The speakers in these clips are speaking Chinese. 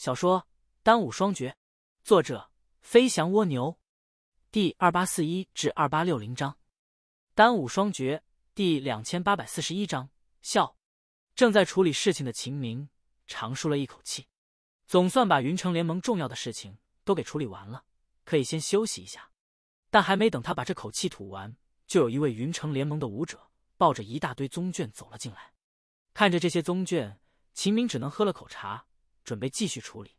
小说《单武双绝》，作者：飞翔蜗牛，第二八四一至二八六零章，《单武双绝》第两千八百四十一章：笑。正在处理事情的秦明长舒了一口气，总算把云城联盟重要的事情都给处理完了，可以先休息一下。但还没等他把这口气吐完，就有一位云城联盟的武者抱着一大堆宗卷走了进来。看着这些宗卷，秦明只能喝了口茶。准备继续处理。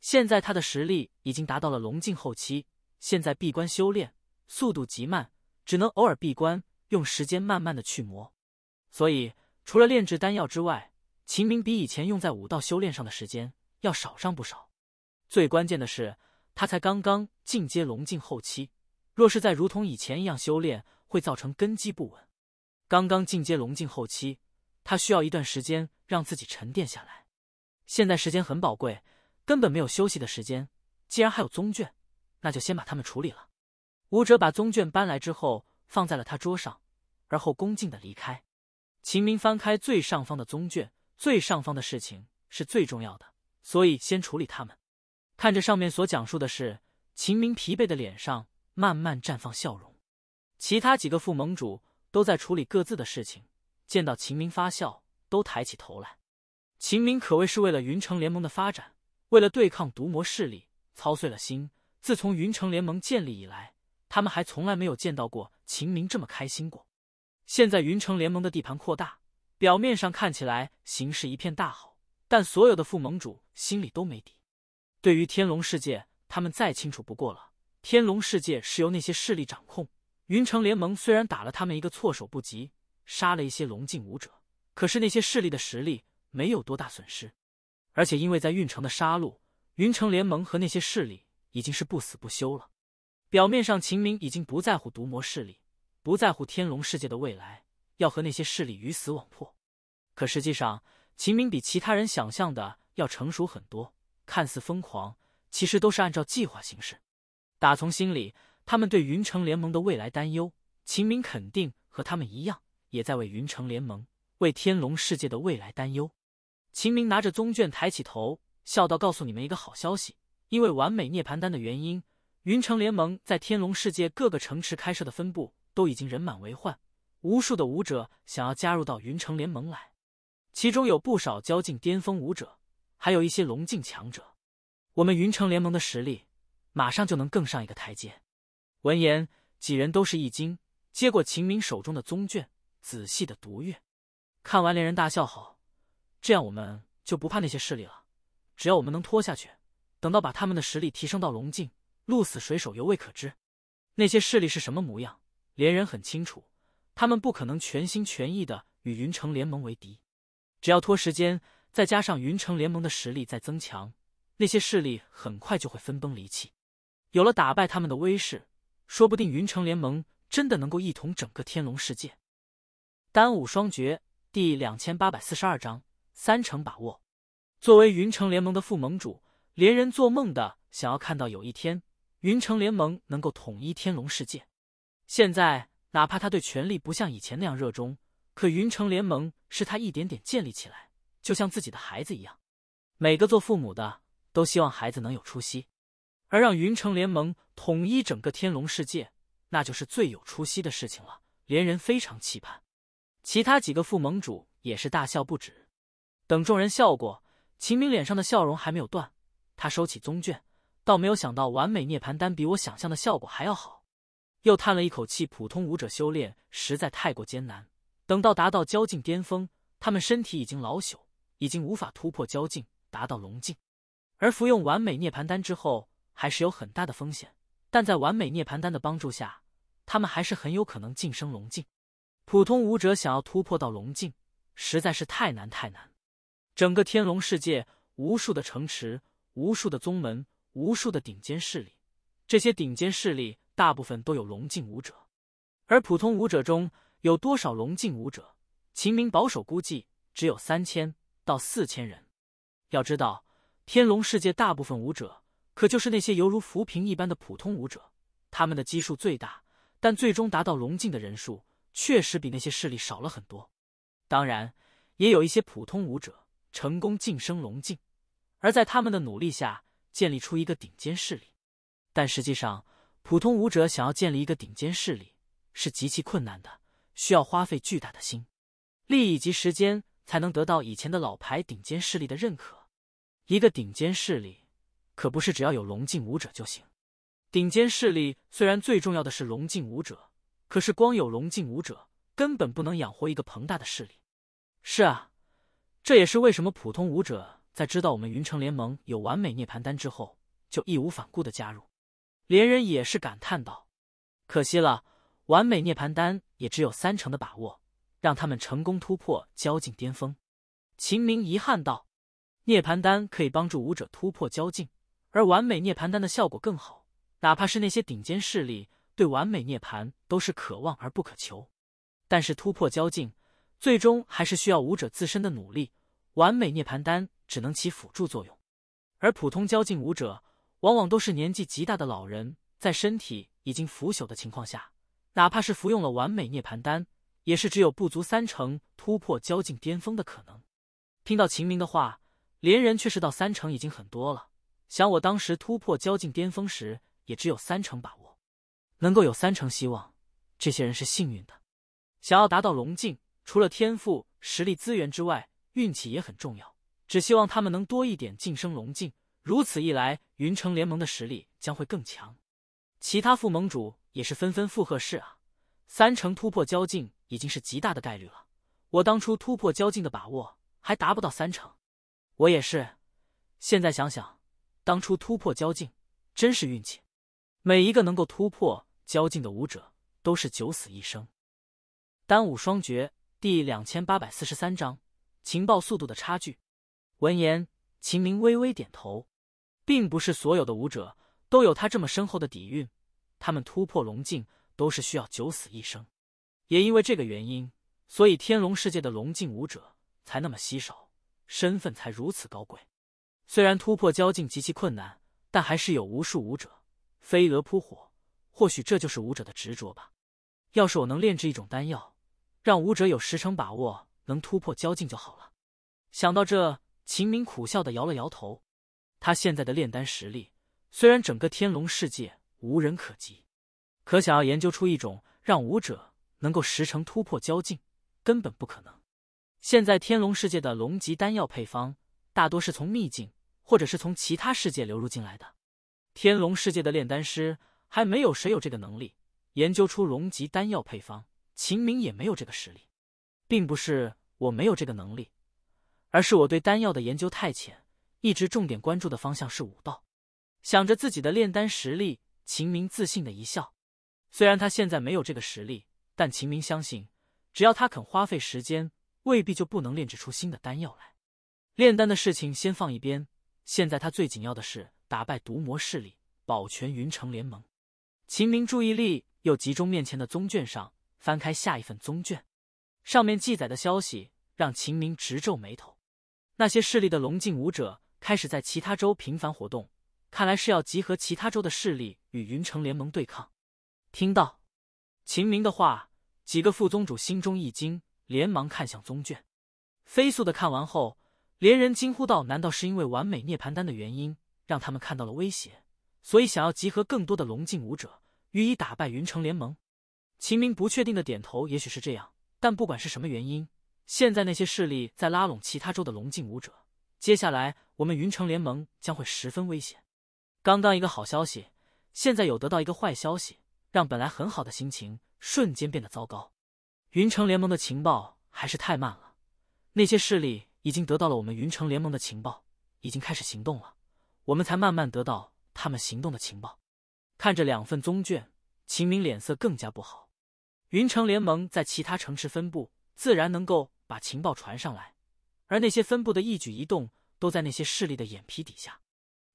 现在他的实力已经达到了龙境后期，现在闭关修炼，速度极慢，只能偶尔闭关，用时间慢慢的去磨。所以，除了炼制丹药之外，秦明比以前用在武道修炼上的时间要少上不少。最关键的是，他才刚刚进阶龙境后期，若是在如同以前一样修炼，会造成根基不稳。刚刚进阶龙境后期，他需要一段时间让自己沉淀下来。现在时间很宝贵，根本没有休息的时间。既然还有宗卷，那就先把他们处理了。武者把宗卷搬来之后，放在了他桌上，而后恭敬的离开。秦明翻开最上方的宗卷，最上方的事情是最重要的，所以先处理他们。看着上面所讲述的事，秦明疲惫的脸上慢慢绽放笑容。其他几个副盟主都在处理各自的事情，见到秦明发笑，都抬起头来。秦明可谓是为了云城联盟的发展，为了对抗毒魔势力，操碎了心。自从云城联盟建立以来，他们还从来没有见到过秦明这么开心过。现在云城联盟的地盘扩大，表面上看起来形势一片大好，但所有的副盟主心里都没底。对于天龙世界，他们再清楚不过了。天龙世界是由那些势力掌控。云城联盟虽然打了他们一个措手不及，杀了一些龙境武者，可是那些势力的实力。没有多大损失，而且因为在运城的杀戮，云城联盟和那些势力已经是不死不休了。表面上，秦明已经不在乎毒魔势力，不在乎天龙世界的未来，要和那些势力鱼死网破。可实际上，秦明比其他人想象的要成熟很多。看似疯狂，其实都是按照计划行事。打从心里，他们对云城联盟的未来担忧，秦明肯定和他们一样，也在为云城联盟、为天龙世界的未来担忧。秦明拿着宗卷抬起头，笑道：“告诉你们一个好消息，因为完美涅盘丹的原因，云城联盟在天龙世界各个城池开设的分部都已经人满为患，无数的武者想要加入到云城联盟来，其中有不少交境巅峰武者，还有一些龙境强者。我们云城联盟的实力，马上就能更上一个台阶。”闻言，几人都是一惊，接过秦明手中的宗卷，仔细的读阅，看完，连人大笑。后，这样我们就不怕那些势力了。只要我们能拖下去，等到把他们的实力提升到龙境，鹿死谁手犹未可知。那些势力是什么模样，连人很清楚。他们不可能全心全意的与云城联盟为敌。只要拖时间，再加上云城联盟的实力在增强，那些势力很快就会分崩离析。有了打败他们的威势，说不定云城联盟真的能够一统整个天龙世界。《单武双绝》第两千八百四十二章。三成把握。作为云城联盟的副盟主，连人做梦的想要看到有一天云城联盟能够统一天龙世界。现在哪怕他对权力不像以前那样热衷，可云城联盟是他一点点建立起来，就像自己的孩子一样。每个做父母的都希望孩子能有出息，而让云城联盟统一整个天龙世界，那就是最有出息的事情了。连人非常期盼。其他几个副盟主也是大笑不止。等众人笑过，秦明脸上的笑容还没有断。他收起宗卷，倒没有想到完美涅盘丹比我想象的效果还要好。又叹了一口气，普通武者修炼实在太过艰难。等到达到交境巅峰，他们身体已经老朽，已经无法突破交境达到龙境。而服用完美涅盘丹之后，还是有很大的风险。但在完美涅盘丹的帮助下，他们还是很有可能晋升龙境。普通武者想要突破到龙境，实在是太难太难。整个天龙世界，无数的城池，无数的宗门，无数的顶尖势力。这些顶尖势力大部分都有龙境武者，而普通武者中有多少龙境武者？秦明保守估计只有三千到四千人。要知道，天龙世界大部分武者可就是那些犹如浮萍一般的普通武者，他们的基数最大，但最终达到龙境的人数确实比那些势力少了很多。当然，也有一些普通武者。成功晋升龙境，而在他们的努力下，建立出一个顶尖势力。但实际上，普通武者想要建立一个顶尖势力是极其困难的，需要花费巨大的心力以及时间，才能得到以前的老牌顶尖势力的认可。一个顶尖势力，可不是只要有龙境武者就行。顶尖势力虽然最重要的是龙境武者，可是光有龙境武者根本不能养活一个庞大的势力。是啊。这也是为什么普通武者在知道我们云城联盟有完美涅槃丹之后，就义无反顾的加入。连人也是感叹道：“可惜了，完美涅槃丹也只有三成的把握，让他们成功突破交境巅峰。”秦明遗憾道：“涅槃丹可以帮助武者突破交境，而完美涅槃丹的效果更好。哪怕是那些顶尖势力，对完美涅槃都是可望而不可求。但是突破交境。”最终还是需要武者自身的努力，完美涅槃丹只能起辅助作用。而普通交境武者，往往都是年纪极大的老人，在身体已经腐朽的情况下，哪怕是服用了完美涅槃丹，也是只有不足三成突破交境巅峰的可能。听到秦明的话，连人却是到三成已经很多了。想我当时突破交境巅峰时，也只有三成把握，能够有三成希望，这些人是幸运的。想要达到龙境。除了天赋、实力、资源之外，运气也很重要。只希望他们能多一点晋升龙境，如此一来，云城联盟的实力将会更强。其他副盟主也是纷纷附和：“是啊，三成突破交境已经是极大的概率了。我当初突破交境的把握还达不到三成，我也是。现在想想，当初突破交境真是运气。每一个能够突破交境的武者都是九死一生，单武双绝。”第两千八百四十三章情报速度的差距。闻言，秦明微微点头，并不是所有的武者都有他这么深厚的底蕴，他们突破龙境都是需要九死一生。也因为这个原因，所以天龙世界的龙境武者才那么稀少，身份才如此高贵。虽然突破交境极其困难，但还是有无数武者飞蛾扑火，或许这就是武者的执着吧。要是我能炼制一种丹药。让武者有十成把握能突破交境就好了。想到这，秦明苦笑的摇了摇头。他现在的炼丹实力虽然整个天龙世界无人可及，可想要研究出一种让武者能够十成突破交境，根本不可能。现在天龙世界的龙级丹药配方大多是从秘境或者是从其他世界流入进来的，天龙世界的炼丹师还没有谁有这个能力研究出龙级丹药配方。秦明也没有这个实力，并不是我没有这个能力，而是我对丹药的研究太浅，一直重点关注的方向是武道。想着自己的炼丹实力，秦明自信的一笑。虽然他现在没有这个实力，但秦明相信，只要他肯花费时间，未必就不能炼制出新的丹药来。炼丹的事情先放一边，现在他最紧要的是打败毒魔势力，保全云城联盟。秦明注意力又集中面前的宗卷上。翻开下一份宗卷，上面记载的消息让秦明直皱眉头。那些势力的龙境武者开始在其他州频繁活动，看来是要集合其他州的势力与云城联盟对抗。听到秦明的话，几个副宗主心中一惊，连忙看向宗卷，飞速的看完后，连人惊呼道：“难道是因为完美涅盘丹的原因，让他们看到了威胁，所以想要集合更多的龙境武者，予以打败云城联盟？”秦明不确定的点头，也许是这样，但不管是什么原因，现在那些势力在拉拢其他州的龙禁武者，接下来我们云城联盟将会十分危险。刚刚一个好消息，现在有得到一个坏消息，让本来很好的心情瞬间变得糟糕。云城联盟的情报还是太慢了，那些势力已经得到了我们云城联盟的情报，已经开始行动了，我们才慢慢得到他们行动的情报。看着两份宗卷。秦明脸色更加不好。云城联盟在其他城池分布，自然能够把情报传上来，而那些分布的一举一动，都在那些势力的眼皮底下。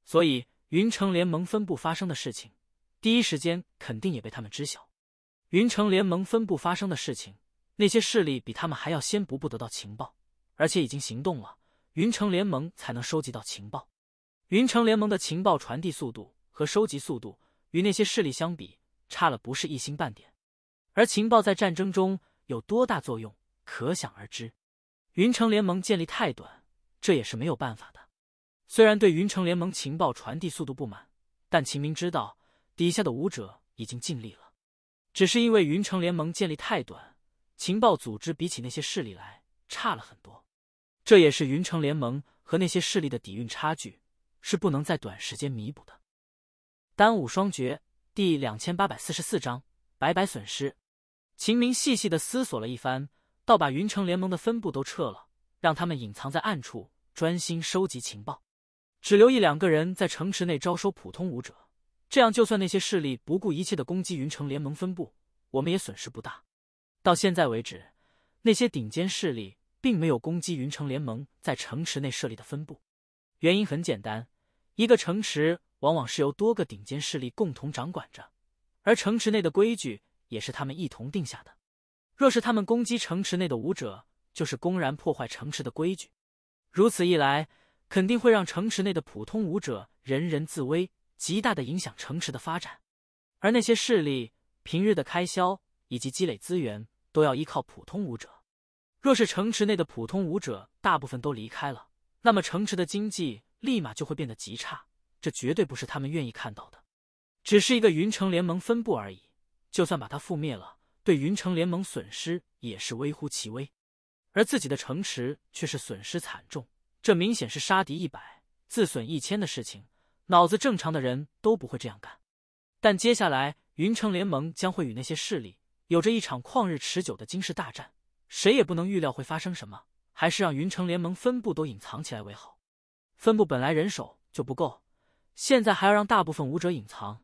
所以，云城联盟分部发生的事情，第一时间肯定也被他们知晓。云城联盟分部发生的事情，那些势力比他们还要先不步得到情报，而且已经行动了，云城联盟才能收集到情报。云城联盟的情报传递速度和收集速度，与那些势力相比。差了不是一星半点，而情报在战争中有多大作用，可想而知。云城联盟建立太短，这也是没有办法的。虽然对云城联盟情报传递速度不满，但秦明知道底下的武者已经尽力了。只是因为云城联盟建立太短，情报组织比起那些势力来差了很多。这也是云城联盟和那些势力的底蕴差距，是不能在短时间弥补的。单武双绝。第两千八百四十四章，白白损失。秦明细细的思索了一番，倒把云城联盟的分部都撤了，让他们隐藏在暗处，专心收集情报，只留一两个人在城池内招收普通武者。这样，就算那些势力不顾一切的攻击云城联盟分部，我们也损失不大。到现在为止，那些顶尖势力并没有攻击云城联盟在城池内设立的分部，原因很简单，一个城池。往往是由多个顶尖势力共同掌管着，而城池内的规矩也是他们一同定下的。若是他们攻击城池内的武者，就是公然破坏城池的规矩。如此一来，肯定会让城池内的普通武者人人自危，极大的影响城池的发展。而那些势力平日的开销以及积累资源，都要依靠普通武者。若是城池内的普通武者大部分都离开了，那么城池的经济立马就会变得极差。这绝对不是他们愿意看到的，只是一个云城联盟分部而已。就算把它覆灭了，对云城联盟损失也是微乎其微，而自己的城池却是损失惨重。这明显是杀敌一百自损一千的事情，脑子正常的人都不会这样干。但接下来，云城联盟将会与那些势力有着一场旷日持久的惊世大战，谁也不能预料会发生什么，还是让云城联盟分部都隐藏起来为好。分部本来人手就不够。现在还要让大部分武者隐藏，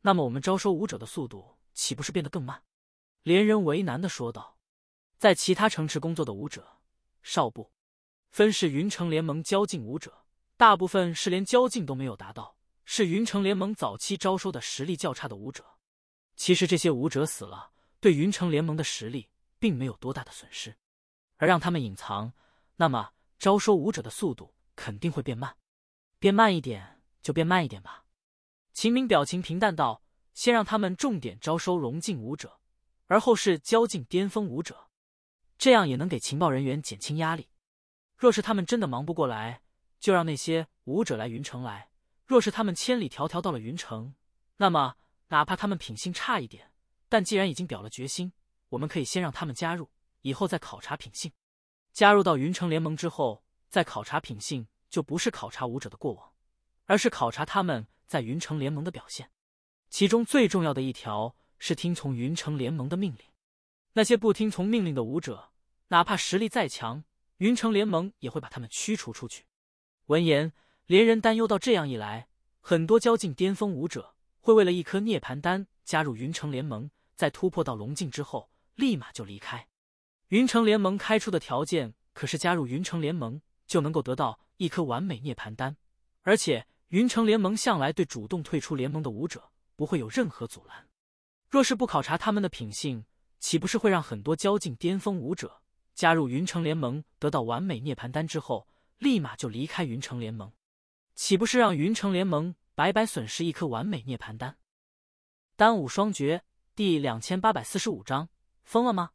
那么我们招收武者的速度岂不是变得更慢？连人为难的说道：“在其他城池工作的武者少部分是云城联盟交境武者，大部分是连交境都没有达到，是云城联盟早期招收的实力较差的武者。其实这些武者死了，对云城联盟的实力并没有多大的损失。而让他们隐藏，那么招收武者的速度肯定会变慢，变慢一点。”就变慢一点吧。”秦明表情平淡道：“先让他们重点招收龙境武者，而后是交境巅峰武者，这样也能给情报人员减轻压力。若是他们真的忙不过来，就让那些武者来云城来。若是他们千里迢迢到了云城，那么哪怕他们品性差一点，但既然已经表了决心，我们可以先让他们加入，以后再考察品性。加入到云城联盟之后，再考察品性就不是考察武者的过往。”而是考察他们在云城联盟的表现，其中最重要的一条是听从云城联盟的命令。那些不听从命令的武者，哪怕实力再强，云城联盟也会把他们驱逐出去。闻言，连人担忧到：这样一来，很多交境巅峰武者会为了一颗涅盘丹加入云城联盟，在突破到龙境之后，立马就离开。云城联盟开出的条件可是加入云城联盟就能够得到一颗完美涅盘丹，而且。云城联盟向来对主动退出联盟的武者不会有任何阻拦，若是不考察他们的品性，岂不是会让很多交境巅峰武者加入云城联盟？得到完美涅盘丹之后，立马就离开云城联盟，岂不是让云城联盟白白损失一颗完美涅盘丹？《丹武双绝》第两千八百四十五章：疯了吗？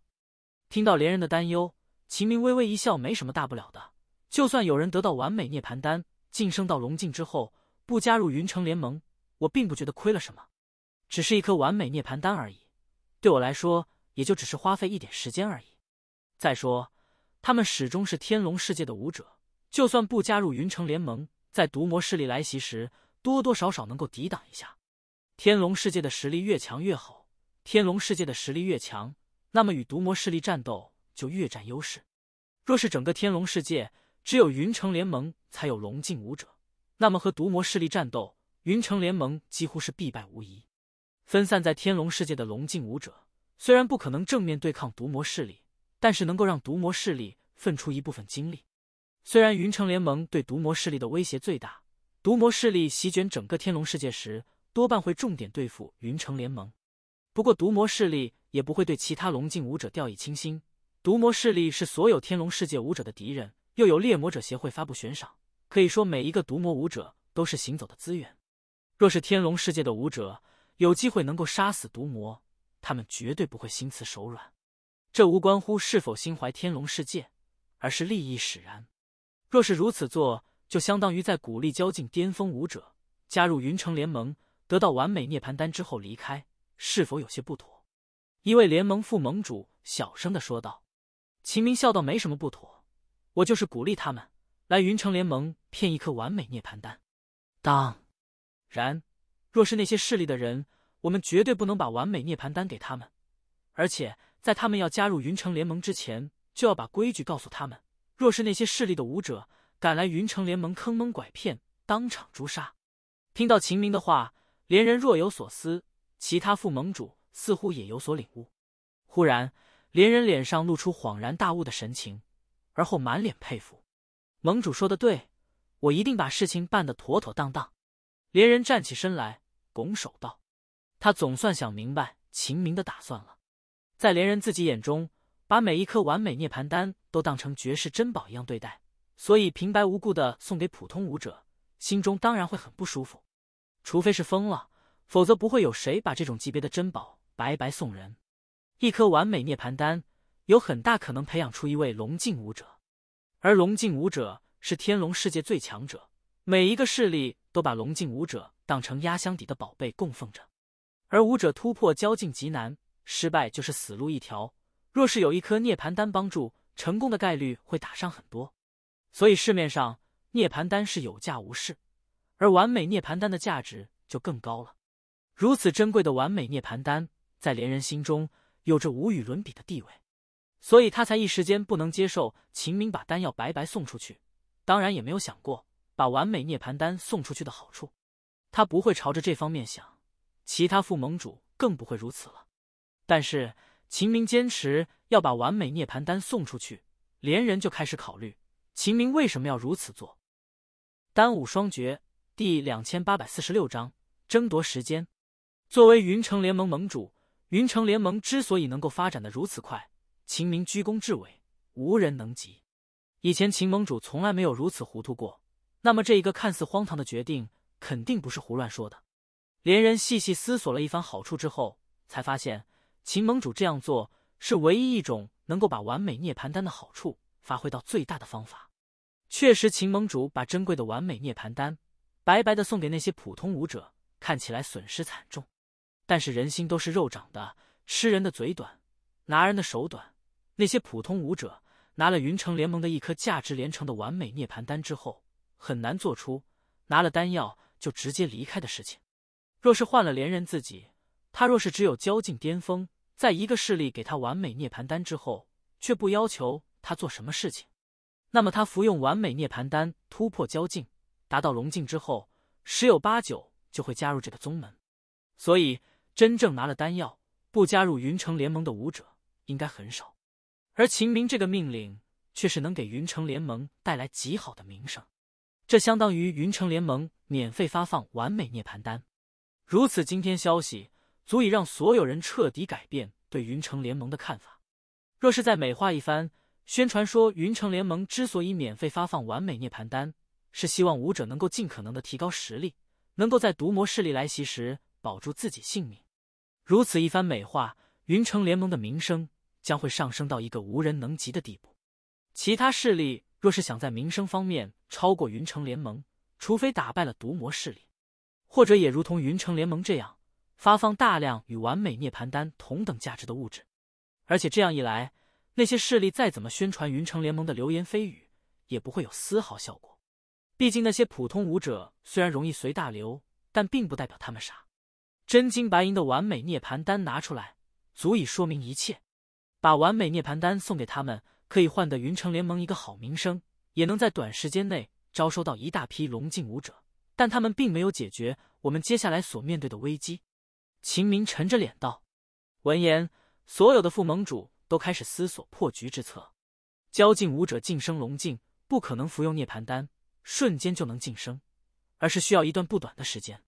听到连人的担忧，秦明微微一笑：“没什么大不了的，就算有人得到完美涅盘丹，晋升到龙境之后。”不加入云城联盟，我并不觉得亏了什么，只是一颗完美涅槃丹而已，对我来说也就只是花费一点时间而已。再说，他们始终是天龙世界的武者，就算不加入云城联盟，在毒魔势力来袭时，多多少少能够抵挡一下。天龙世界的实力越强越好，天龙世界的实力越强，那么与毒魔势力战斗就越占优势。若是整个天龙世界只有云城联盟才有龙境武者。那么和毒魔势力战斗，云城联盟几乎是必败无疑。分散在天龙世界的龙境武者，虽然不可能正面对抗毒魔势力，但是能够让毒魔势力分出一部分精力。虽然云城联盟对毒魔势力的威胁最大，毒魔势力席卷整个天龙世界时，多半会重点对付云城联盟。不过毒魔势力也不会对其他龙境武者掉以轻心。毒魔势力是所有天龙世界武者的敌人，又有猎魔者协会发布悬赏。可以说，每一个毒魔武者都是行走的资源。若是天龙世界的武者有机会能够杀死毒魔，他们绝对不会心慈手软。这无关乎是否心怀天龙世界，而是利益使然。若是如此做，就相当于在鼓励交尽巅峰武者加入云城联盟，得到完美涅槃丹之后离开，是否有些不妥？一位联盟副盟主小声的说道。秦明笑道：“没什么不妥，我就是鼓励他们。”来云城联盟骗一颗完美涅盘丹，当然，若是那些势力的人，我们绝对不能把完美涅盘丹给他们。而且，在他们要加入云城联盟之前，就要把规矩告诉他们。若是那些势力的武者敢来云城联盟坑蒙拐骗，当场诛杀。听到秦明的话，连人若有所思，其他副盟主似乎也有所领悟。忽然，连人脸上露出恍然大悟的神情，而后满脸佩服。盟主说的对，我一定把事情办得妥妥当当。连人站起身来，拱手道：“他总算想明白秦明的打算了。在连人自己眼中，把每一颗完美涅盘丹都当成绝世珍宝一样对待，所以平白无故的送给普通武者，心中当然会很不舒服。除非是疯了，否则不会有谁把这种级别的珍宝白白送人。一颗完美涅盘丹，有很大可能培养出一位龙境武者。”而龙镜武者是天龙世界最强者，每一个势力都把龙镜武者当成压箱底的宝贝供奉着。而武者突破交境极难，失败就是死路一条。若是有一颗涅槃丹帮助，成功的概率会打上很多。所以市面上涅槃丹是有价无市，而完美涅槃丹的价值就更高了。如此珍贵的完美涅槃丹，在莲人心中有着无与伦比的地位。所以他才一时间不能接受秦明把丹药白白送出去，当然也没有想过把完美涅盘丹送出去的好处，他不会朝着这方面想，其他副盟主更不会如此了。但是秦明坚持要把完美涅盘丹送出去，连人就开始考虑秦明为什么要如此做。丹武双绝第两千八百四十六章争夺时间。作为云城联盟盟主，云城联盟之所以能够发展的如此快。秦明居功至伟，无人能及。以前秦盟主从来没有如此糊涂过。那么这一个看似荒唐的决定，肯定不是胡乱说的。连人细细思索了一番好处之后，才发现秦盟主这样做是唯一一种能够把完美涅槃丹的好处发挥到最大的方法。确实，秦盟主把珍贵的完美涅槃丹白白的送给那些普通武者，看起来损失惨重。但是人心都是肉长的，吃人的嘴短，拿人的手短。那些普通武者拿了云城联盟的一颗价值连城的完美涅盘丹之后，很难做出拿了丹药就直接离开的事情。若是换了连人自己，他若是只有交境巅峰，在一个势力给他完美涅盘丹之后，却不要求他做什么事情，那么他服用完美涅盘丹突破交境，达到龙境之后，十有八九就会加入这个宗门。所以，真正拿了丹药不加入云城联盟的武者应该很少。而秦明这个命令却是能给云城联盟带来极好的名声，这相当于云城联盟免费发放完美涅槃丹。如此惊天消息，足以让所有人彻底改变对云城联盟的看法。若是再美化一番，宣传说云城联盟之所以免费发放完美涅槃丹，是希望武者能够尽可能的提高实力，能够在毒魔势力来袭时保住自己性命。如此一番美化，云城联盟的名声。将会上升到一个无人能及的地步。其他势力若是想在名声方面超过云城联盟，除非打败了毒魔势力，或者也如同云城联盟这样发放大量与完美涅槃丹同等价值的物质。而且这样一来，那些势力再怎么宣传云城联盟的流言蜚语，也不会有丝毫效果。毕竟那些普通武者虽然容易随大流，但并不代表他们傻。真金白银的完美涅槃丹拿出来，足以说明一切。把完美涅槃丹送给他们，可以换得云城联盟一个好名声，也能在短时间内招收到一大批龙境武者。但他们并没有解决我们接下来所面对的危机。秦明沉着脸道。闻言，所有的副盟主都开始思索破局之策。交境武者晋升龙境，不可能服用涅槃丹瞬间就能晋升，而是需要一段不短的时间。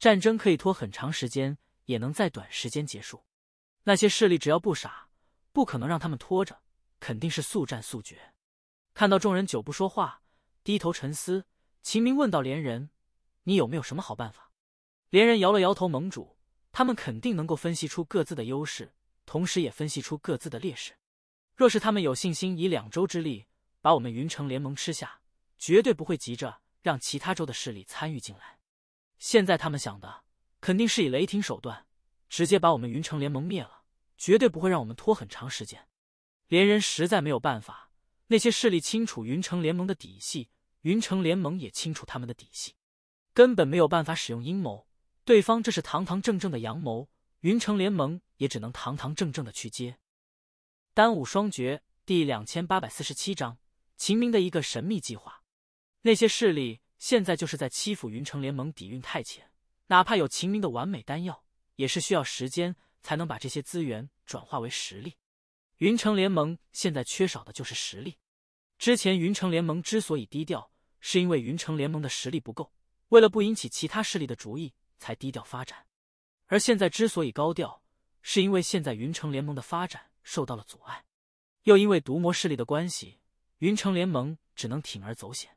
战争可以拖很长时间，也能在短时间结束。那些势力只要不傻。不可能让他们拖着，肯定是速战速决。看到众人久不说话，低头沉思，秦明问道：“连人，你有没有什么好办法？”连人摇了摇头：“盟主，他们肯定能够分析出各自的优势，同时也分析出各自的劣势。若是他们有信心以两周之力把我们云城联盟吃下，绝对不会急着让其他州的势力参与进来。现在他们想的，肯定是以雷霆手段，直接把我们云城联盟灭了。”绝对不会让我们拖很长时间。连人实在没有办法，那些势力清楚云城联盟的底细，云城联盟也清楚他们的底细，根本没有办法使用阴谋。对方这是堂堂正正的阳谋，云城联盟也只能堂堂正正的去接。《丹武双绝》第两千八百四十七章：秦明的一个神秘计划。那些势力现在就是在欺负云城联盟底蕴太浅，哪怕有秦明的完美丹药，也是需要时间。才能把这些资源转化为实力。云城联盟现在缺少的就是实力。之前云城联盟之所以低调，是因为云城联盟的实力不够，为了不引起其他势力的注意才低调发展。而现在之所以高调，是因为现在云城联盟的发展受到了阻碍，又因为毒魔势力的关系，云城联盟只能铤而走险。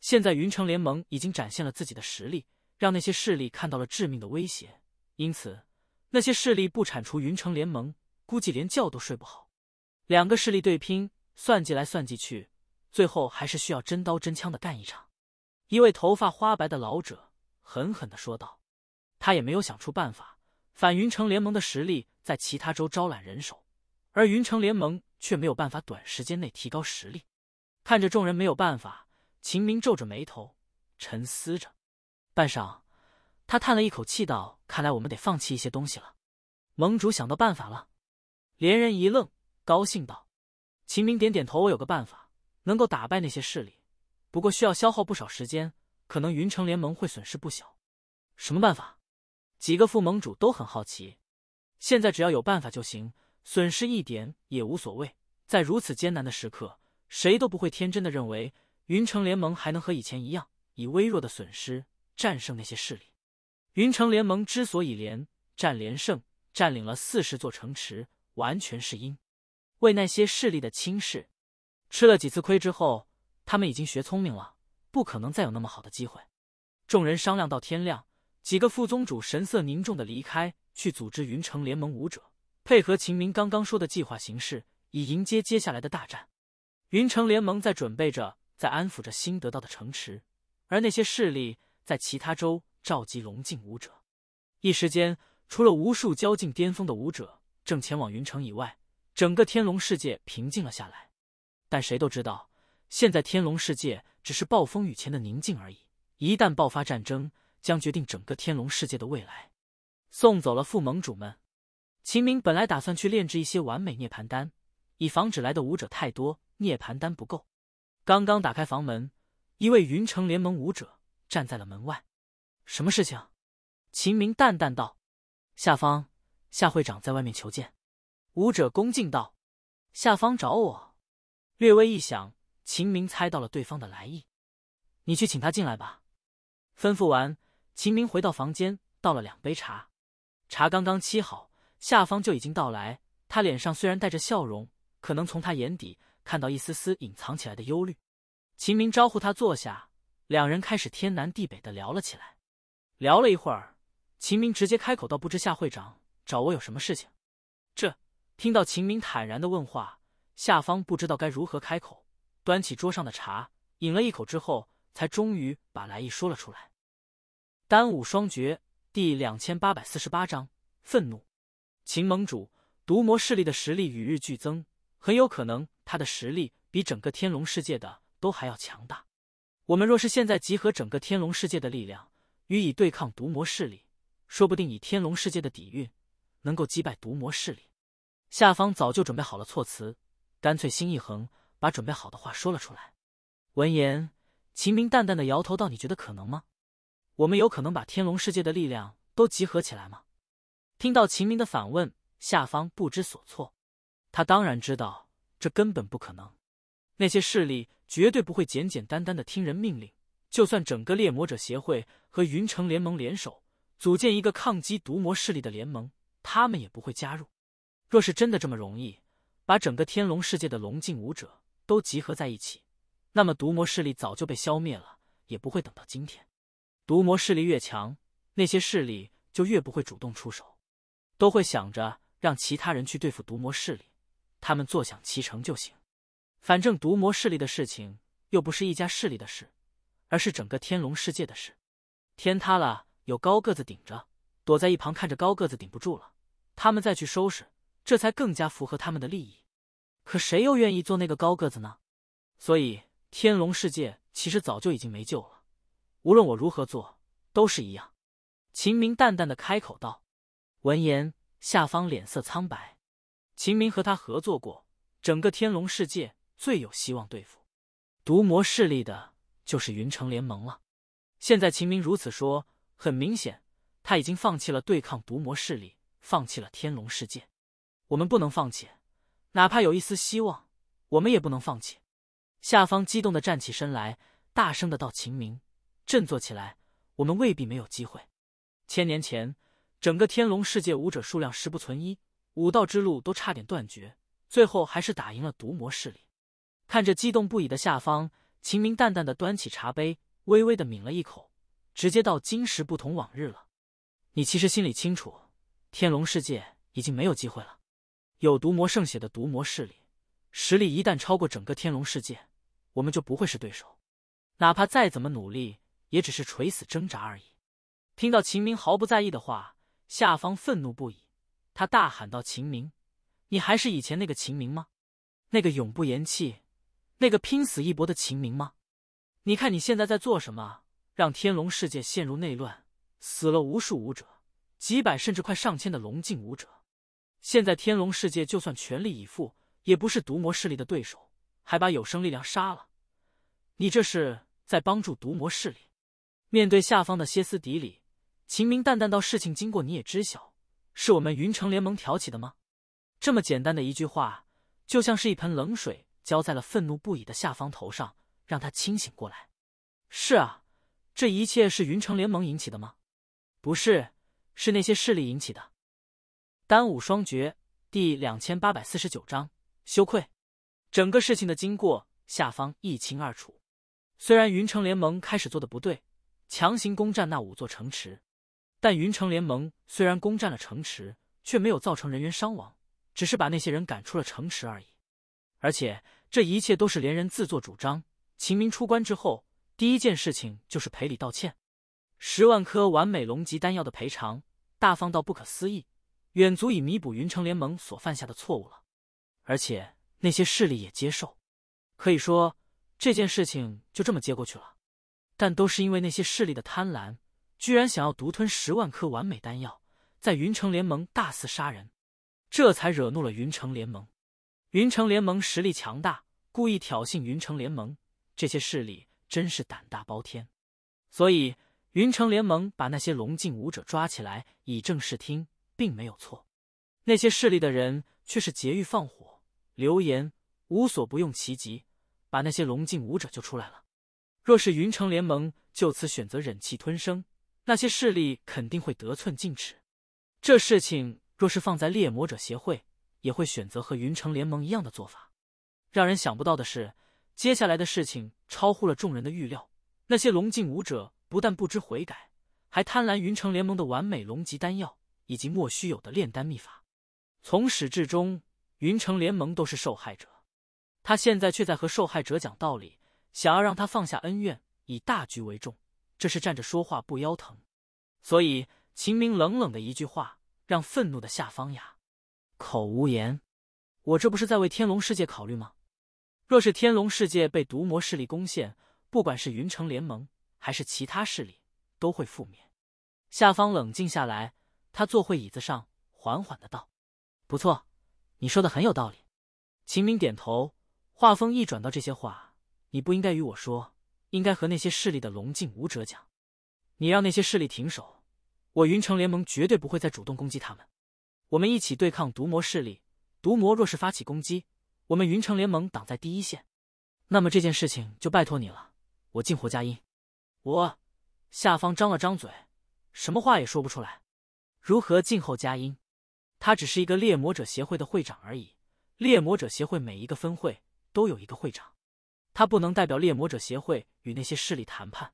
现在云城联盟已经展现了自己的实力，让那些势力看到了致命的威胁，因此。那些势力不铲除云城联盟，估计连觉都睡不好。两个势力对拼，算计来算计去，最后还是需要真刀真枪的干一场。一位头发花白的老者狠狠的说道：“他也没有想出办法反云城联盟的实力，在其他州招揽人手，而云城联盟却没有办法短时间内提高实力。”看着众人没有办法，秦明皱着眉头沉思着，半晌。他叹了一口气道：“看来我们得放弃一些东西了。”盟主想到办法了，连人一愣，高兴道：“秦明点点头，我有个办法能够打败那些势力，不过需要消耗不少时间，可能云城联盟会损失不小。”什么办法？几个副盟主都很好奇。现在只要有办法就行，损失一点也无所谓。在如此艰难的时刻，谁都不会天真的认为云城联盟还能和以前一样，以微弱的损失战胜那些势力。云城联盟之所以连战连胜，占领了四十座城池，完全是因为那些势力的轻视。吃了几次亏之后，他们已经学聪明了，不可能再有那么好的机会。众人商量到天亮，几个副宗主神色凝重的离开，去组织云城联盟武者，配合秦明刚刚说的计划行事，以迎接接下来的大战。云城联盟在准备着，在安抚着新得到的城池，而那些势力在其他州。召集龙境武者，一时间，除了无数交境巅峰的武者正前往云城以外，整个天龙世界平静了下来。但谁都知道，现在天龙世界只是暴风雨前的宁静而已。一旦爆发战争，将决定整个天龙世界的未来。送走了副盟主们，秦明本来打算去炼制一些完美涅盘丹，以防止来的武者太多，涅盘丹不够。刚刚打开房门，一位云城联盟武者站在了门外。什么事情？秦明淡淡道：“夏方，夏会长在外面求见。”舞者恭敬道：“夏方找我。”略微一想，秦明猜到了对方的来意：“你去请他进来吧。”吩咐完，秦明回到房间，倒了两杯茶。茶刚刚沏好，夏方就已经到来。他脸上虽然带着笑容，可能从他眼底看到一丝丝隐藏起来的忧虑。秦明招呼他坐下，两人开始天南地北的聊了起来。聊了一会儿，秦明直接开口道：“不知夏会长找我有什么事情？”这听到秦明坦然的问话，夏方不知道该如何开口，端起桌上的茶，饮了一口之后，才终于把来意说了出来。《丹武双绝》第两千八百四十八章：愤怒。秦盟主，毒魔势力的实力与日俱增，很有可能他的实力比整个天龙世界的都还要强大。我们若是现在集合整个天龙世界的力量，予以对抗毒魔势力，说不定以天龙世界的底蕴，能够击败毒魔势力。下方早就准备好了措辞，干脆心一横，把准备好的话说了出来。闻言，秦明淡淡的摇头道：“你觉得可能吗？我们有可能把天龙世界的力量都集合起来吗？”听到秦明的反问，下方不知所措。他当然知道这根本不可能，那些势力绝对不会简简单单的听人命令。就算整个猎魔者协会和云城联盟联手组建一个抗击毒魔势力的联盟，他们也不会加入。若是真的这么容易把整个天龙世界的龙境武者都集合在一起，那么毒魔势力早就被消灭了，也不会等到今天。毒魔势力越强，那些势力就越不会主动出手，都会想着让其他人去对付毒魔势力，他们坐享其成就行。反正毒魔势力的事情又不是一家势力的事。而是整个天龙世界的事，天塌了有高个子顶着，躲在一旁看着高个子顶不住了，他们再去收拾，这才更加符合他们的利益。可谁又愿意做那个高个子呢？所以天龙世界其实早就已经没救了，无论我如何做，都是一样。秦明淡淡的开口道。闻言，下方脸色苍白。秦明和他合作过，整个天龙世界最有希望对付毒魔势力的。就是云城联盟了。现在秦明如此说，很明显他已经放弃了对抗毒魔势力，放弃了天龙世界。我们不能放弃，哪怕有一丝希望，我们也不能放弃。夏方激动的站起身来，大声的道：“秦明，振作起来，我们未必没有机会。千年前，整个天龙世界武者数量十不存一，武道之路都差点断绝，最后还是打赢了毒魔势力。”看着激动不已的夏方。秦明淡淡的端起茶杯，微微的抿了一口，直接道：“今时不同往日了，你其实心里清楚，天龙世界已经没有机会了。有毒魔圣血的毒魔势力，实力一旦超过整个天龙世界，我们就不会是对手，哪怕再怎么努力，也只是垂死挣扎而已。”听到秦明毫不在意的话，下方愤怒不已，他大喊道：“秦明，你还是以前那个秦明吗？那个永不言弃！”那个拼死一搏的秦明吗？你看你现在在做什么？让天龙世界陷入内乱，死了无数武者，几百甚至快上千的龙境武者。现在天龙世界就算全力以赴，也不是毒魔势力的对手，还把有生力量杀了。你这是在帮助毒魔势力？面对下方的歇斯底里，秦明淡淡道：“事情经过你也知晓，是我们云城联盟挑起的吗？”这么简单的一句话，就像是一盆冷水。浇在了愤怒不已的下方头上，让他清醒过来。是啊，这一切是云城联盟引起的吗？不是，是那些势力引起的。《单武双绝》第两千八百四十九章羞愧。整个事情的经过，下方一清二楚。虽然云城联盟开始做的不对，强行攻占那五座城池，但云城联盟虽然攻占了城池，却没有造成人员伤亡，只是把那些人赶出了城池而已。而且。这一切都是连人自作主张。秦明出关之后，第一件事情就是赔礼道歉，十万颗完美龙级丹药的赔偿，大方到不可思议，远足以弥补云城联盟所犯下的错误了。而且那些势力也接受，可以说这件事情就这么接过去了。但都是因为那些势力的贪婪，居然想要独吞十万颗完美丹药，在云城联盟大肆杀人，这才惹怒了云城联盟。云城联盟实力强大，故意挑衅云城联盟这些势力，真是胆大包天。所以云城联盟把那些龙境武者抓起来，以正视听，并没有错。那些势力的人却是劫狱放火、流言，无所不用其极，把那些龙境武者就出来了。若是云城联盟就此选择忍气吞声，那些势力肯定会得寸进尺。这事情若是放在猎魔者协会，也会选择和云城联盟一样的做法。让人想不到的是，接下来的事情超乎了众人的预料。那些龙境武者不但不知悔改，还贪婪云城联盟的完美龙级丹药以及莫须有的炼丹秘法。从始至终，云城联盟都是受害者。他现在却在和受害者讲道理，想要让他放下恩怨，以大局为重。这是站着说话不腰疼。所以，秦明冷冷的一句话，让愤怒的夏方雅。口无言，我这不是在为天龙世界考虑吗？若是天龙世界被毒魔势力攻陷，不管是云城联盟还是其他势力都会覆灭。下方冷静下来，他坐回椅子上，缓缓的道：“不错，你说的很有道理。”秦明点头，话锋一转到：“这些话你不应该与我说，应该和那些势力的龙境武者讲。你让那些势力停手，我云城联盟绝对不会再主动攻击他们。”我们一起对抗毒魔势力。毒魔若是发起攻击，我们云城联盟挡在第一线。那么这件事情就拜托你了。我静候佳音。我下方张了张嘴，什么话也说不出来。如何静候佳音？他只是一个猎魔者协会的会长而已。猎魔者协会每一个分会都有一个会长，他不能代表猎魔者协会与那些势力谈判。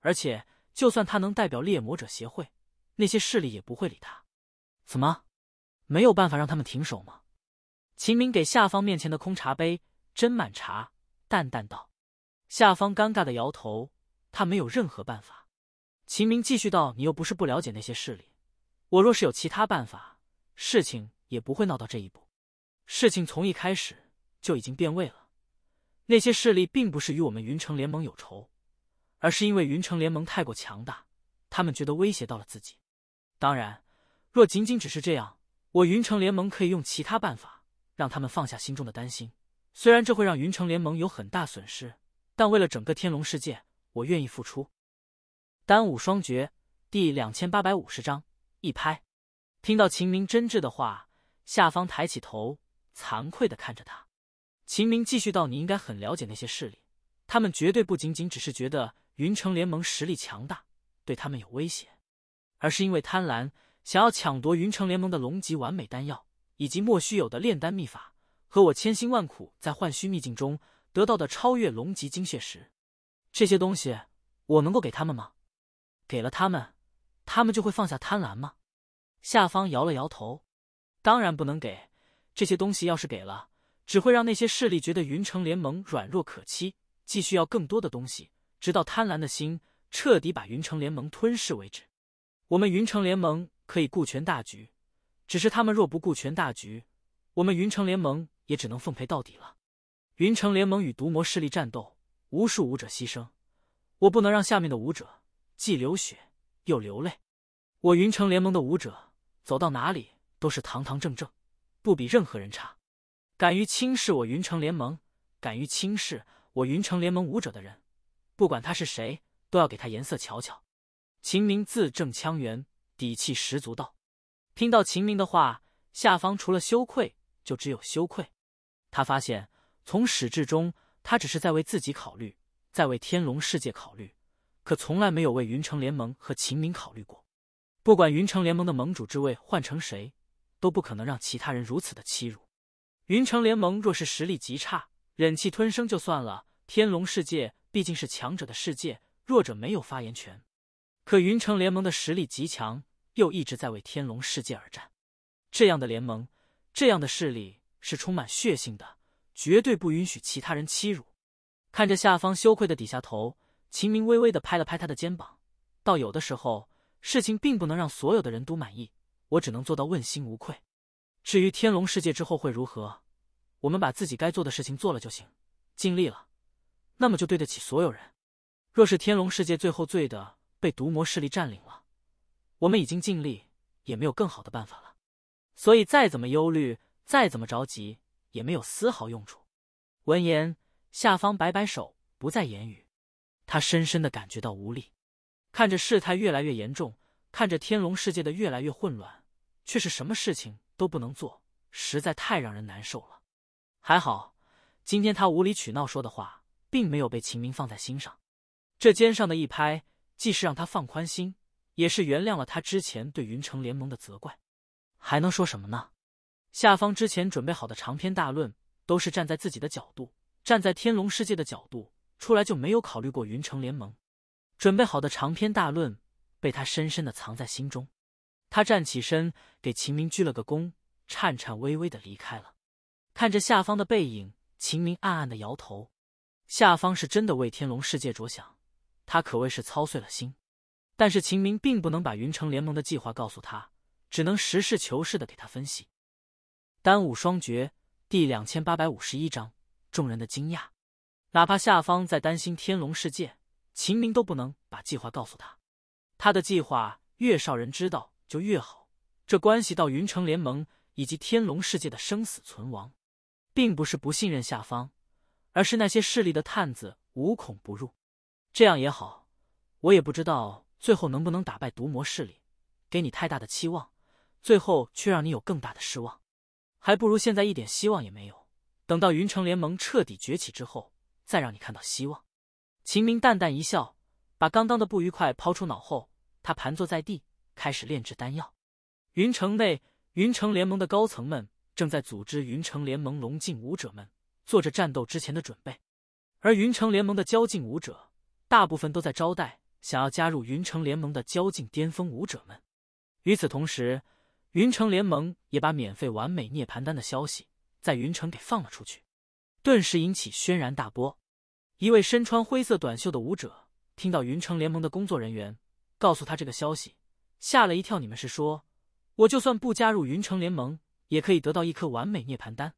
而且，就算他能代表猎魔者协会，那些势力也不会理他。怎么？没有办法让他们停手吗？秦明给下方面前的空茶杯斟满茶，淡淡道：“夏方，尴尬的摇头。他没有任何办法。”秦明继续道：“你又不是不了解那些势力。我若是有其他办法，事情也不会闹到这一步。事情从一开始就已经变味了。那些势力并不是与我们云城联盟有仇，而是因为云城联盟太过强大，他们觉得威胁到了自己。当然，若仅仅只是这样。”我云城联盟可以用其他办法让他们放下心中的担心，虽然这会让云城联盟有很大损失，但为了整个天龙世界，我愿意付出。单武双绝第两千八百五十章一拍。听到秦明真挚的话，下方抬起头，惭愧地看着他。秦明继续道：“你应该很了解那些势力，他们绝对不仅仅只是觉得云城联盟实力强大，对他们有威胁，而是因为贪婪。”想要抢夺云城联盟的龙级完美丹药，以及莫须有的炼丹秘法和我千辛万苦在幻虚秘境中得到的超越龙级精血石，这些东西我能够给他们吗？给了他们，他们就会放下贪婪吗？下方摇了摇头，当然不能给。这些东西要是给了，只会让那些势力觉得云城联盟软弱可欺，继续要更多的东西，直到贪婪的心彻底把云城联盟吞噬为止。我们云城联盟。可以顾全大局，只是他们若不顾全大局，我们云城联盟也只能奉陪到底了。云城联盟与毒魔势力战斗，无数武者牺牲，我不能让下面的武者既流血又流泪。我云城联盟的武者走到哪里都是堂堂正正，不比任何人差。敢于轻视我云城联盟，敢于轻视我云城联盟武者的人，不管他是谁，都要给他颜色瞧瞧。秦明字正腔圆。底气十足道：“听到秦明的话，下方除了羞愧就只有羞愧。他发现从始至终，他只是在为自己考虑，在为天龙世界考虑，可从来没有为云城联盟和秦明考虑过。不管云城联盟的盟主之位换成谁，都不可能让其他人如此的欺辱。云城联盟若是实力极差，忍气吞声就算了；天龙世界毕竟是强者的世界，弱者没有发言权。可云城联盟的实力极强。”又一直在为天龙世界而战，这样的联盟，这样的势力是充满血性的，绝对不允许其他人欺辱。看着下方羞愧的低下头，秦明微微的拍了拍他的肩膀，道：“有的时候事情并不能让所有的人都满意，我只能做到问心无愧。至于天龙世界之后会如何，我们把自己该做的事情做了就行，尽力了，那么就对得起所有人。若是天龙世界最后醉的被毒魔势力占领了。”我们已经尽力，也没有更好的办法了，所以再怎么忧虑，再怎么着急，也没有丝毫用处。闻言，夏方摆摆手，不再言语。他深深的感觉到无力，看着事态越来越严重，看着天龙世界的越来越混乱，却是什么事情都不能做，实在太让人难受了。还好，今天他无理取闹说的话，并没有被秦明放在心上。这肩上的一拍，既是让他放宽心。也是原谅了他之前对云城联盟的责怪，还能说什么呢？下方之前准备好的长篇大论都是站在自己的角度，站在天龙世界的角度出来就没有考虑过云城联盟。准备好的长篇大论被他深深的藏在心中。他站起身，给秦明鞠了个躬，颤颤巍巍的离开了。看着下方的背影，秦明暗暗的摇头。下方是真的为天龙世界着想，他可谓是操碎了心。但是秦明并不能把云城联盟的计划告诉他，只能实事求是的给他分析。单武双绝第两千八百五十一章：众人的惊讶。哪怕下方在担心天龙世界，秦明都不能把计划告诉他。他的计划越少人知道就越好，这关系到云城联盟以及天龙世界的生死存亡。并不是不信任下方，而是那些势力的探子无孔不入。这样也好，我也不知道。最后能不能打败毒魔势力，给你太大的期望，最后却让你有更大的失望，还不如现在一点希望也没有。等到云城联盟彻底崛起之后，再让你看到希望。秦明淡淡一笑，把刚刚的不愉快抛出脑后。他盘坐在地，开始炼制丹药。云城内，云城联盟的高层们正在组织云城联盟龙境武者们做着战斗之前的准备，而云城联盟的交境武者大部分都在招待。想要加入云城联盟的交境巅峰武者们，与此同时，云城联盟也把免费完美涅盘丹的消息在云城给放了出去，顿时引起轩然大波。一位身穿灰色短袖的武者听到云城联盟的工作人员告诉他这个消息，吓了一跳：“你们是说，我就算不加入云城联盟，也可以得到一颗完美涅盘丹？”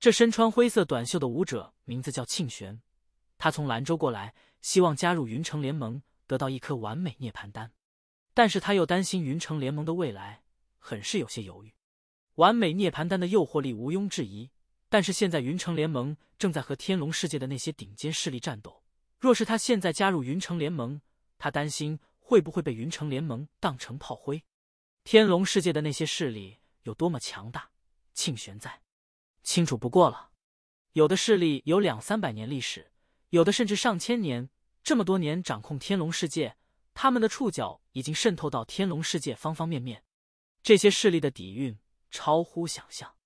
这身穿灰色短袖的武者名字叫庆玄，他从兰州过来，希望加入云城联盟。得到一颗完美涅盘丹，但是他又担心云城联盟的未来，很是有些犹豫。完美涅盘丹的诱惑力毋庸置疑，但是现在云城联盟正在和天龙世界的那些顶尖势力战斗，若是他现在加入云城联盟，他担心会不会被云城联盟当成炮灰？天龙世界的那些势力有多么强大？庆玄在清楚不过了。有的势力有两三百年历史，有的甚至上千年。这么多年掌控天龙世界，他们的触角已经渗透到天龙世界方方面面。这些势力的底蕴超乎想象。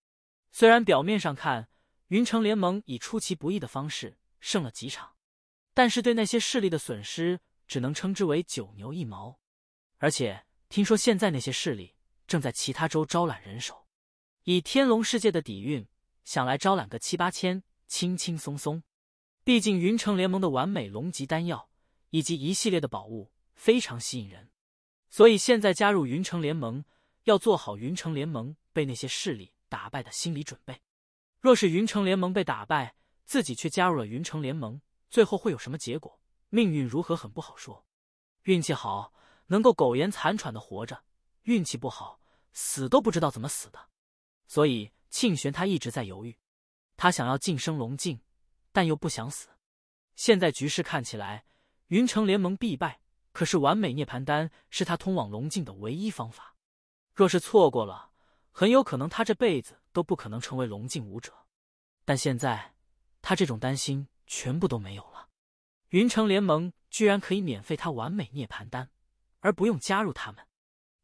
虽然表面上看，云城联盟以出其不意的方式胜了几场，但是对那些势力的损失，只能称之为九牛一毛。而且听说现在那些势力正在其他州招揽人手，以天龙世界的底蕴，想来招揽个七八千，轻轻松松。毕竟云城联盟的完美龙级丹药以及一系列的宝物非常吸引人，所以现在加入云城联盟，要做好云城联盟被那些势力打败的心理准备。若是云城联盟被打败，自己却加入了云城联盟，最后会有什么结果？命运如何很不好说。运气好，能够苟延残喘的活着；运气不好，死都不知道怎么死的。所以庆玄他一直在犹豫，他想要晋升龙境。但又不想死。现在局势看起来，云城联盟必败。可是完美涅盘丹是他通往龙境的唯一方法。若是错过了，很有可能他这辈子都不可能成为龙境武者。但现在，他这种担心全部都没有了。云城联盟居然可以免费他完美涅盘丹，而不用加入他们。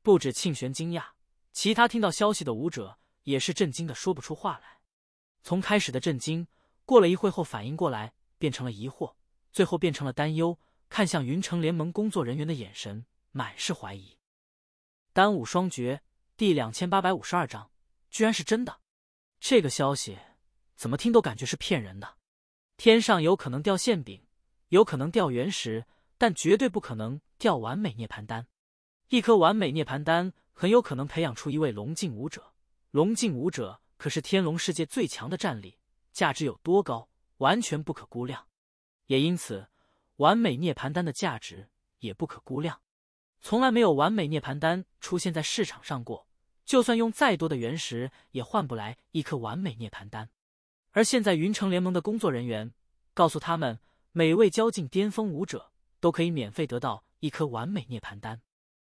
不止庆玄惊讶，其他听到消息的武者也是震惊的，说不出话来。从开始的震惊。过了一会后，反应过来，变成了疑惑，最后变成了担忧，看向云城联盟工作人员的眼神满是怀疑。单武双绝第两千八百五十二章，居然是真的！这个消息怎么听都感觉是骗人的。天上有可能掉馅饼，有可能掉原石，但绝对不可能掉完美涅槃丹。一颗完美涅槃丹，很有可能培养出一位龙境武者。龙境武者可是天龙世界最强的战力。价值有多高，完全不可估量，也因此，完美涅盘丹的价值也不可估量。从来没有完美涅盘丹出现在市场上过，就算用再多的原石，也换不来一颗完美涅盘丹。而现在，云城联盟的工作人员告诉他们，每位交进巅峰武者都可以免费得到一颗完美涅盘丹，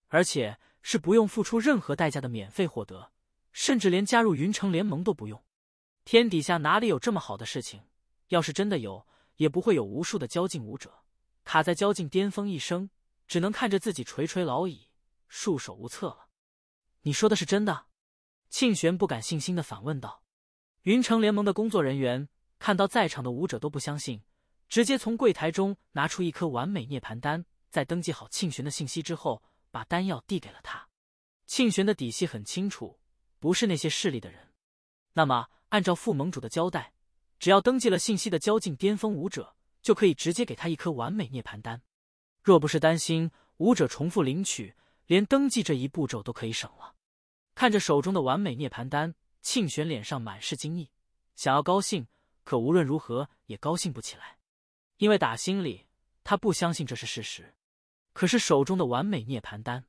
而且是不用付出任何代价的免费获得，甚至连加入云城联盟都不用。天底下哪里有这么好的事情？要是真的有，也不会有无数的交境舞者卡在交境巅峰，一生只能看着自己垂垂老矣，束手无策了。你说的是真的？庆玄不敢信心的反问道。云城联盟的工作人员看到在场的舞者都不相信，直接从柜台中拿出一颗完美涅盘丹，在登记好庆玄的信息之后，把丹药递给了他。庆玄的底细很清楚，不是那些势力的人，那么。按照副盟主的交代，只要登记了信息的交境巅峰武者，就可以直接给他一颗完美涅盘丹。若不是担心武者重复领取，连登记这一步骤都可以省了。看着手中的完美涅盘丹，庆玄脸上满是惊异，想要高兴，可无论如何也高兴不起来。因为打心里，他不相信这是事实。可是手中的完美涅盘丹，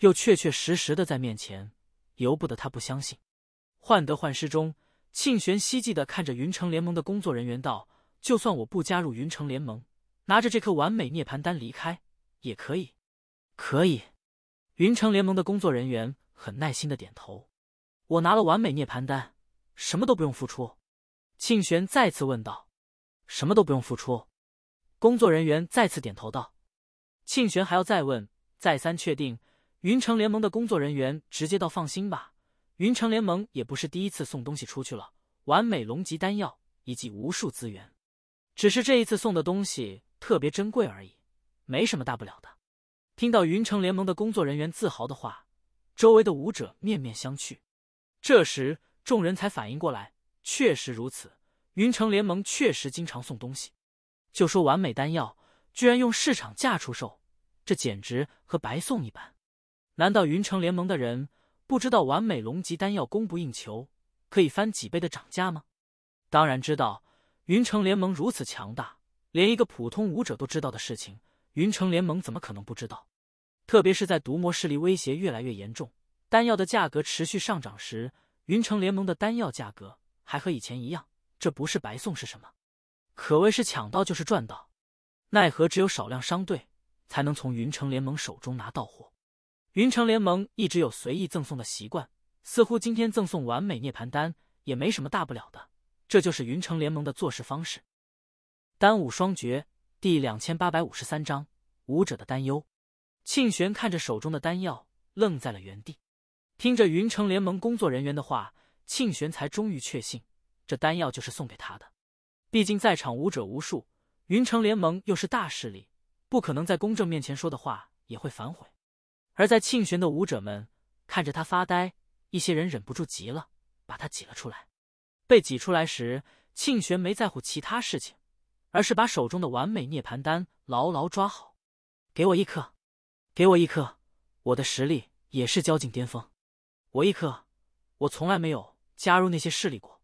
又确确实实的在面前，由不得他不相信。患得患失中。庆玄希冀的看着云城联盟的工作人员道：“就算我不加入云城联盟，拿着这颗完美涅槃丹离开也可以。”“可以。”云城联盟的工作人员很耐心的点头。“我拿了完美涅槃丹，什么都不用付出。”庆玄再次问道。“什么都不用付出？”工作人员再次点头道。庆玄还要再问，再三确定。云城联盟的工作人员直接道：“放心吧。”云城联盟也不是第一次送东西出去了，完美龙级丹药以及无数资源，只是这一次送的东西特别珍贵而已，没什么大不了的。听到云城联盟的工作人员自豪的话，周围的武者面面相觑。这时众人才反应过来，确实如此，云城联盟确实经常送东西。就说完美丹药，居然用市场价出售，这简直和白送一般。难道云城联盟的人？不知道完美龙级丹药供不应求，可以翻几倍的涨价吗？当然知道，云城联盟如此强大，连一个普通武者都知道的事情，云城联盟怎么可能不知道？特别是在毒魔势力威胁越来越严重，丹药的价格持续上涨时，云城联盟的丹药价格还和以前一样，这不是白送是什么？可谓是抢到就是赚到，奈何只有少量商队才能从云城联盟手中拿到货。云城联盟一直有随意赠送的习惯，似乎今天赠送完美涅槃丹也没什么大不了的。这就是云城联盟的做事方式。丹武双绝第两千八百五十三章武者的担忧。庆玄看着手中的丹药，愣在了原地。听着云城联盟工作人员的话，庆玄才终于确信这丹药就是送给他的。毕竟在场武者无数，云城联盟又是大势力，不可能在公正面前说的话也会反悔。而在庆玄的舞者们看着他发呆，一些人忍不住急了，把他挤了出来。被挤出来时，庆玄没在乎其他事情，而是把手中的完美涅槃丹牢牢抓好。“给我一颗，给我一颗！”我的实力也是交警巅峰，我一颗，我从来没有加入那些势力过。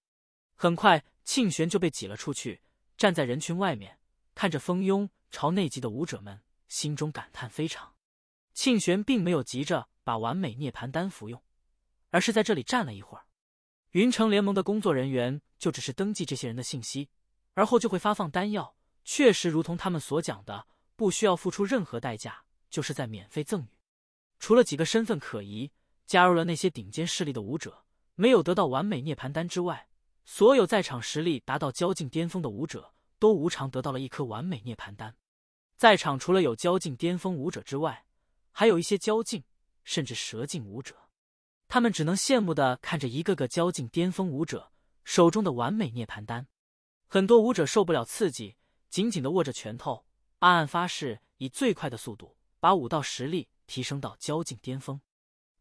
很快，庆玄就被挤了出去，站在人群外面，看着蜂拥朝内集的舞者们，心中感叹非常。庆玄并没有急着把完美涅槃丹服用，而是在这里站了一会儿。云城联盟的工作人员就只是登记这些人的信息，而后就会发放丹药。确实如同他们所讲的，不需要付出任何代价，就是在免费赠予。除了几个身份可疑、加入了那些顶尖势力的武者没有得到完美涅槃丹之外，所有在场实力达到交境巅峰的武者都无偿得到了一颗完美涅槃丹。在场除了有交境巅峰武者之外，还有一些蛟劲，甚至蛇劲舞者，他们只能羡慕的看着一个个蛟劲巅峰舞者手中的完美涅槃丹。很多舞者受不了刺激，紧紧的握着拳头，暗暗发誓，以最快的速度把武道实力提升到交境巅峰。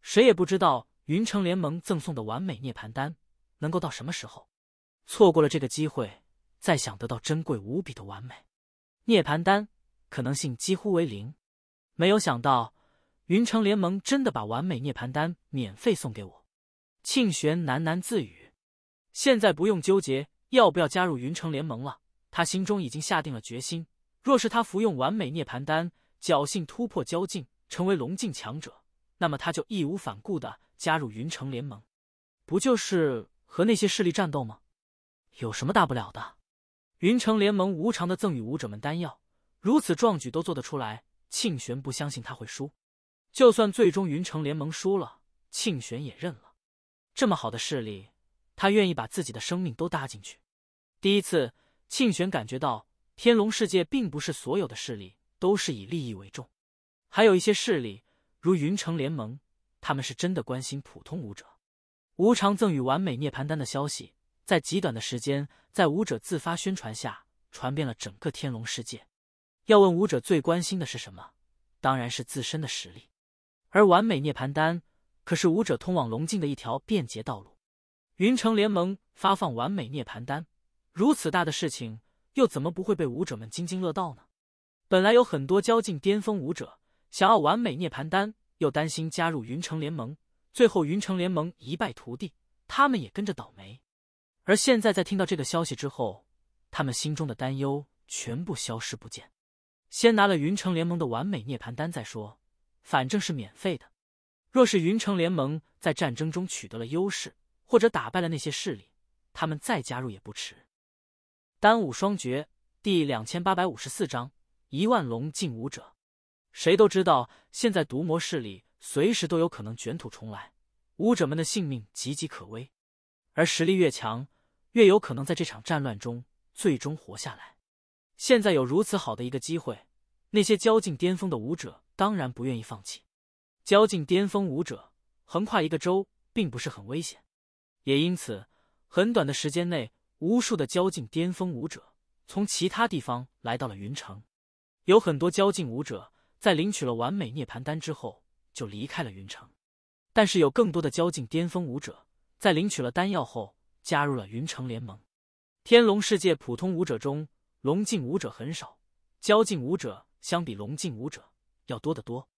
谁也不知道云城联盟赠送的完美涅槃丹能够到什么时候，错过了这个机会，再想得到珍贵无比的完美涅槃丹，可能性几乎为零。没有想到。云城联盟真的把完美涅槃丹免费送给我？庆玄喃喃自语。现在不用纠结要不要加入云城联盟了，他心中已经下定了决心。若是他服用完美涅槃丹，侥幸突破交境，成为龙境强者，那么他就义无反顾的加入云城联盟。不就是和那些势力战斗吗？有什么大不了的？云城联盟无偿的赠与武者们丹药，如此壮举都做得出来，庆玄不相信他会输。就算最终云城联盟输了，庆玄也认了。这么好的势力，他愿意把自己的生命都搭进去。第一次，庆玄感觉到天龙世界并不是所有的势力都是以利益为重，还有一些势力，如云城联盟，他们是真的关心普通武者。无偿赠与完美涅槃丹的消息，在极短的时间，在武者自发宣传下，传遍了整个天龙世界。要问武者最关心的是什么，当然是自身的实力。而完美涅槃丹可是武者通往龙境的一条便捷道路。云城联盟发放完美涅槃丹，如此大的事情，又怎么不会被武者们津津乐道呢？本来有很多交境巅峰武者想要完美涅槃丹，又担心加入云城联盟，最后云城联盟一败涂地，他们也跟着倒霉。而现在在听到这个消息之后，他们心中的担忧全部消失不见。先拿了云城联盟的完美涅槃丹再说。反正是免费的。若是云城联盟在战争中取得了优势，或者打败了那些势力，他们再加入也不迟。《单武双绝》第两千八百五十四章：一万龙境武者。谁都知道，现在毒魔势力随时都有可能卷土重来，武者们的性命岌岌可危。而实力越强，越有可能在这场战乱中最终活下来。现在有如此好的一个机会，那些交境巅峰的武者。当然不愿意放弃。交境巅峰武者横跨一个州，并不是很危险，也因此，很短的时间内，无数的交境巅峰武者从其他地方来到了云城。有很多交境武者在领取了完美涅盘丹之后就离开了云城，但是有更多的交境巅峰武者在领取了丹药后加入了云城联盟。天龙世界普通武者中，龙境武者很少，交境武者相比龙境武者。要多得多，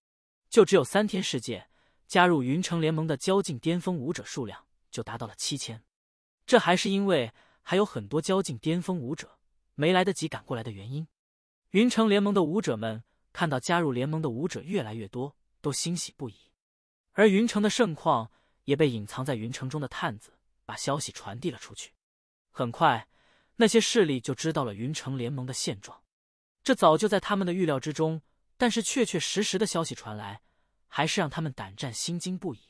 就只有三天时间，加入云城联盟的交境巅峰武者数量就达到了七千，这还是因为还有很多交境巅峰武者没来得及赶过来的原因。云城联盟的武者们看到加入联盟的武者越来越多，都欣喜不已。而云城的盛况也被隐藏在云城中的探子把消息传递了出去，很快那些势力就知道了云城联盟的现状，这早就在他们的预料之中。但是确确实实的消息传来，还是让他们胆战心惊不已。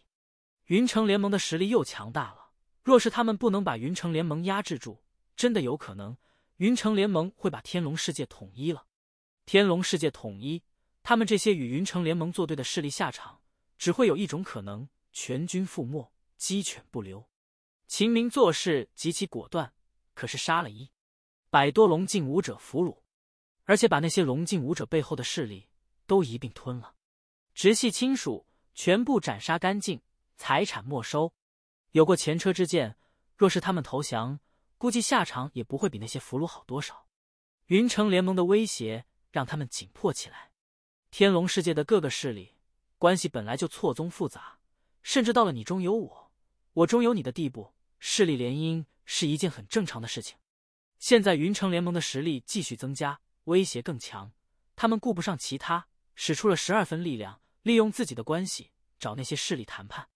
云城联盟的实力又强大了，若是他们不能把云城联盟压制住，真的有可能云城联盟会把天龙世界统一了。天龙世界统一，他们这些与云城联盟作对的势力下场只会有一种可能：全军覆没，鸡犬不留。秦明做事极其果断，可是杀了一百多龙境武者俘虏，而且把那些龙境武者背后的势力。都一并吞了，直系亲属全部斩杀干净，财产没收。有过前车之鉴，若是他们投降，估计下场也不会比那些俘虏好多少。云城联盟的威胁让他们紧迫起来。天龙世界的各个势力关系本来就错综复杂，甚至到了你中有我，我中有你的地步，势力联姻是一件很正常的事情。现在云城联盟的实力继续增加，威胁更强，他们顾不上其他。使出了十二分力量，利用自己的关系找那些势力谈判。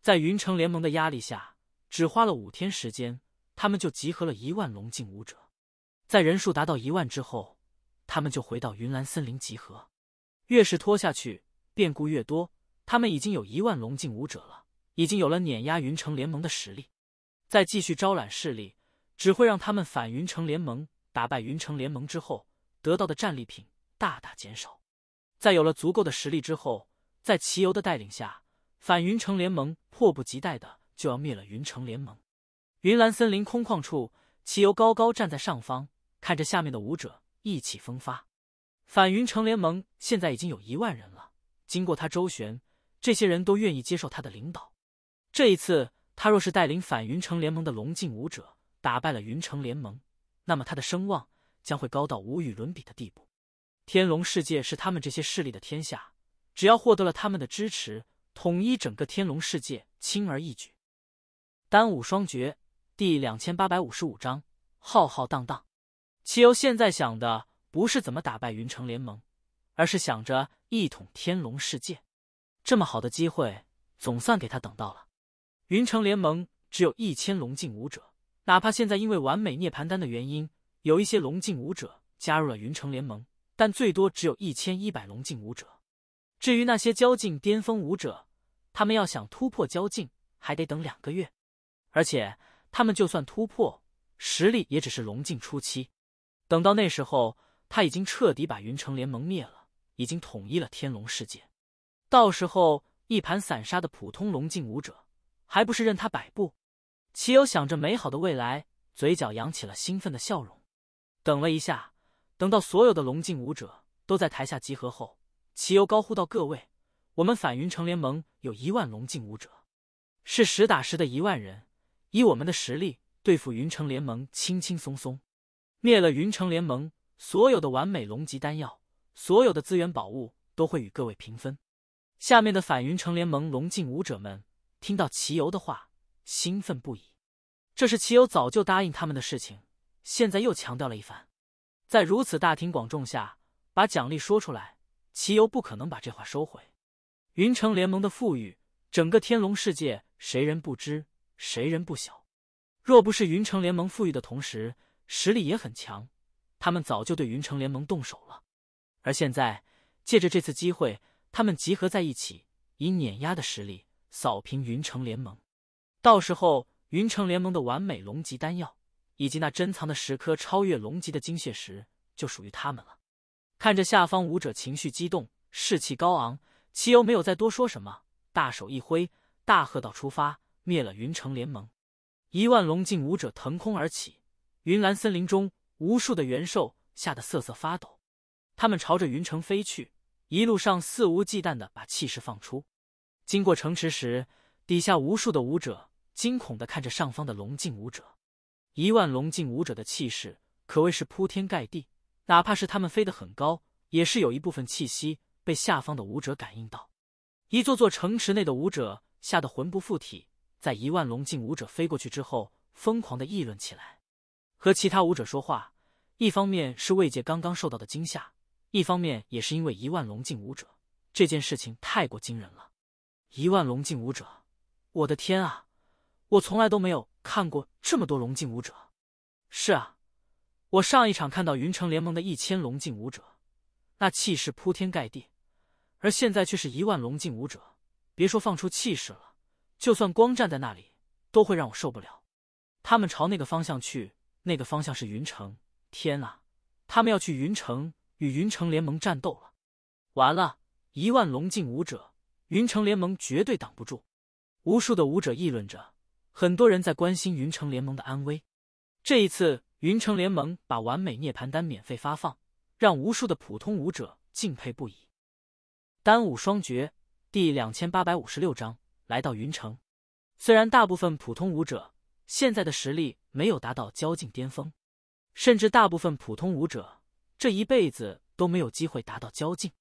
在云城联盟的压力下，只花了五天时间，他们就集合了一万龙境武者。在人数达到一万之后，他们就回到云岚森林集合。越是拖下去，变故越多。他们已经有一万龙境武者了，已经有了碾压云城联盟的实力。再继续招揽势力，只会让他们反云城联盟。打败云城联盟之后，得到的战利品大大减少。在有了足够的实力之后，在齐游的带领下，反云城联盟迫不及待的就要灭了云城联盟。云岚森林空旷处，齐游高高站在上方，看着下面的武者，意气风发。反云城联盟现在已经有一万人了，经过他周旋，这些人都愿意接受他的领导。这一次，他若是带领反云城联盟的龙境武者打败了云城联盟，那么他的声望将会高到无与伦比的地步。天龙世界是他们这些势力的天下，只要获得了他们的支持，统一整个天龙世界轻而易举。单武双绝第两千八百五十五章浩浩荡荡。齐游现在想的不是怎么打败云城联盟，而是想着一统天龙世界。这么好的机会，总算给他等到了。云城联盟只有一千龙境武者，哪怕现在因为完美涅盘丹的原因，有一些龙境武者加入了云城联盟。但最多只有一千一百龙境武者，至于那些交境巅峰武者，他们要想突破交境，还得等两个月。而且他们就算突破，实力也只是龙境初期。等到那时候，他已经彻底把云城联盟灭了，已经统一了天龙世界。到时候，一盘散沙的普通龙境武者，还不是任他摆布？岂有想着美好的未来，嘴角扬起了兴奋的笑容？等了一下。等到所有的龙境武者都在台下集合后，齐游高呼到：“各位，我们反云城联盟有一万龙境武者，是实打实的一万人。以我们的实力对付云城联盟，轻轻松松。灭了云城联盟，所有的完美龙级丹药，所有的资源宝物都会与各位平分。”下面的反云城联盟龙境武者们听到齐游的话，兴奋不已。这是齐游早就答应他们的事情，现在又强调了一番。在如此大庭广众下把奖励说出来，齐游不可能把这话收回。云城联盟的富裕，整个天龙世界谁人不知，谁人不晓？若不是云城联盟富裕的同时实力也很强，他们早就对云城联盟动手了。而现在借着这次机会，他们集合在一起，以碾压的实力扫平云城联盟。到时候，云城联盟的完美龙级丹药。以及那珍藏的十颗超越龙级的精血石，就属于他们了。看着下方武者情绪激动，士气高昂，齐游没有再多说什么，大手一挥，大喝道：“出发，灭了云城联盟！”一万龙境武者腾空而起，云岚森林中无数的元兽吓得瑟瑟发抖，他们朝着云城飞去，一路上肆无忌惮的把气势放出。经过城池时，底下无数的武者惊恐的看着上方的龙境武者。一万龙境武者的气势可谓是铺天盖地，哪怕是他们飞得很高，也是有一部分气息被下方的武者感应到。一座座城池内的武者吓得魂不附体，在一万龙境武者飞过去之后，疯狂的议论起来。和其他武者说话，一方面是慰藉刚刚受到的惊吓，一方面也是因为一万龙境武者这件事情太过惊人了。一万龙境武者，我的天啊！我从来都没有看过这么多龙境武者。是啊，我上一场看到云城联盟的一千龙境武者，那气势铺天盖地，而现在却是一万龙境武者，别说放出气势了，就算光站在那里，都会让我受不了。他们朝那个方向去，那个方向是云城。天啊，他们要去云城与云城联盟战斗了！完了，一万龙境武者，云城联盟绝对挡不住。无数的武者议论着。很多人在关心云城联盟的安危。这一次，云城联盟把完美涅盘丹免费发放，让无数的普通武者敬佩不已。丹武双绝第两千八百五十六章来到云城。虽然大部分普通武者现在的实力没有达到交境巅峰，甚至大部分普通武者这一辈子都没有机会达到交境，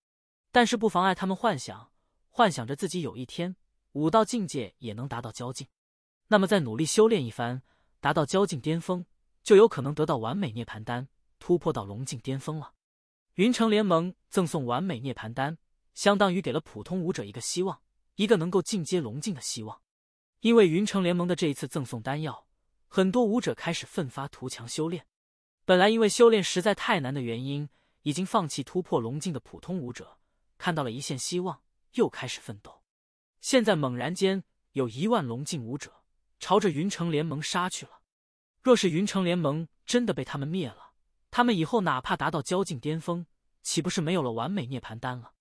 但是不妨碍他们幻想，幻想着自己有一天武道境界也能达到交境。那么，再努力修炼一番，达到交境巅峰，就有可能得到完美涅盘丹，突破到龙境巅峰了。云城联盟赠送完美涅盘丹，相当于给了普通武者一个希望，一个能够进阶龙境的希望。因为云城联盟的这一次赠送丹药，很多武者开始奋发图强修炼。本来因为修炼实在太难的原因，已经放弃突破龙境的普通武者，看到了一线希望，又开始奋斗。现在猛然间，有一万龙境武者。朝着云城联盟杀去了。若是云城联盟真的被他们灭了，他们以后哪怕达到交境巅峰，岂不是没有了完美涅槃丹了？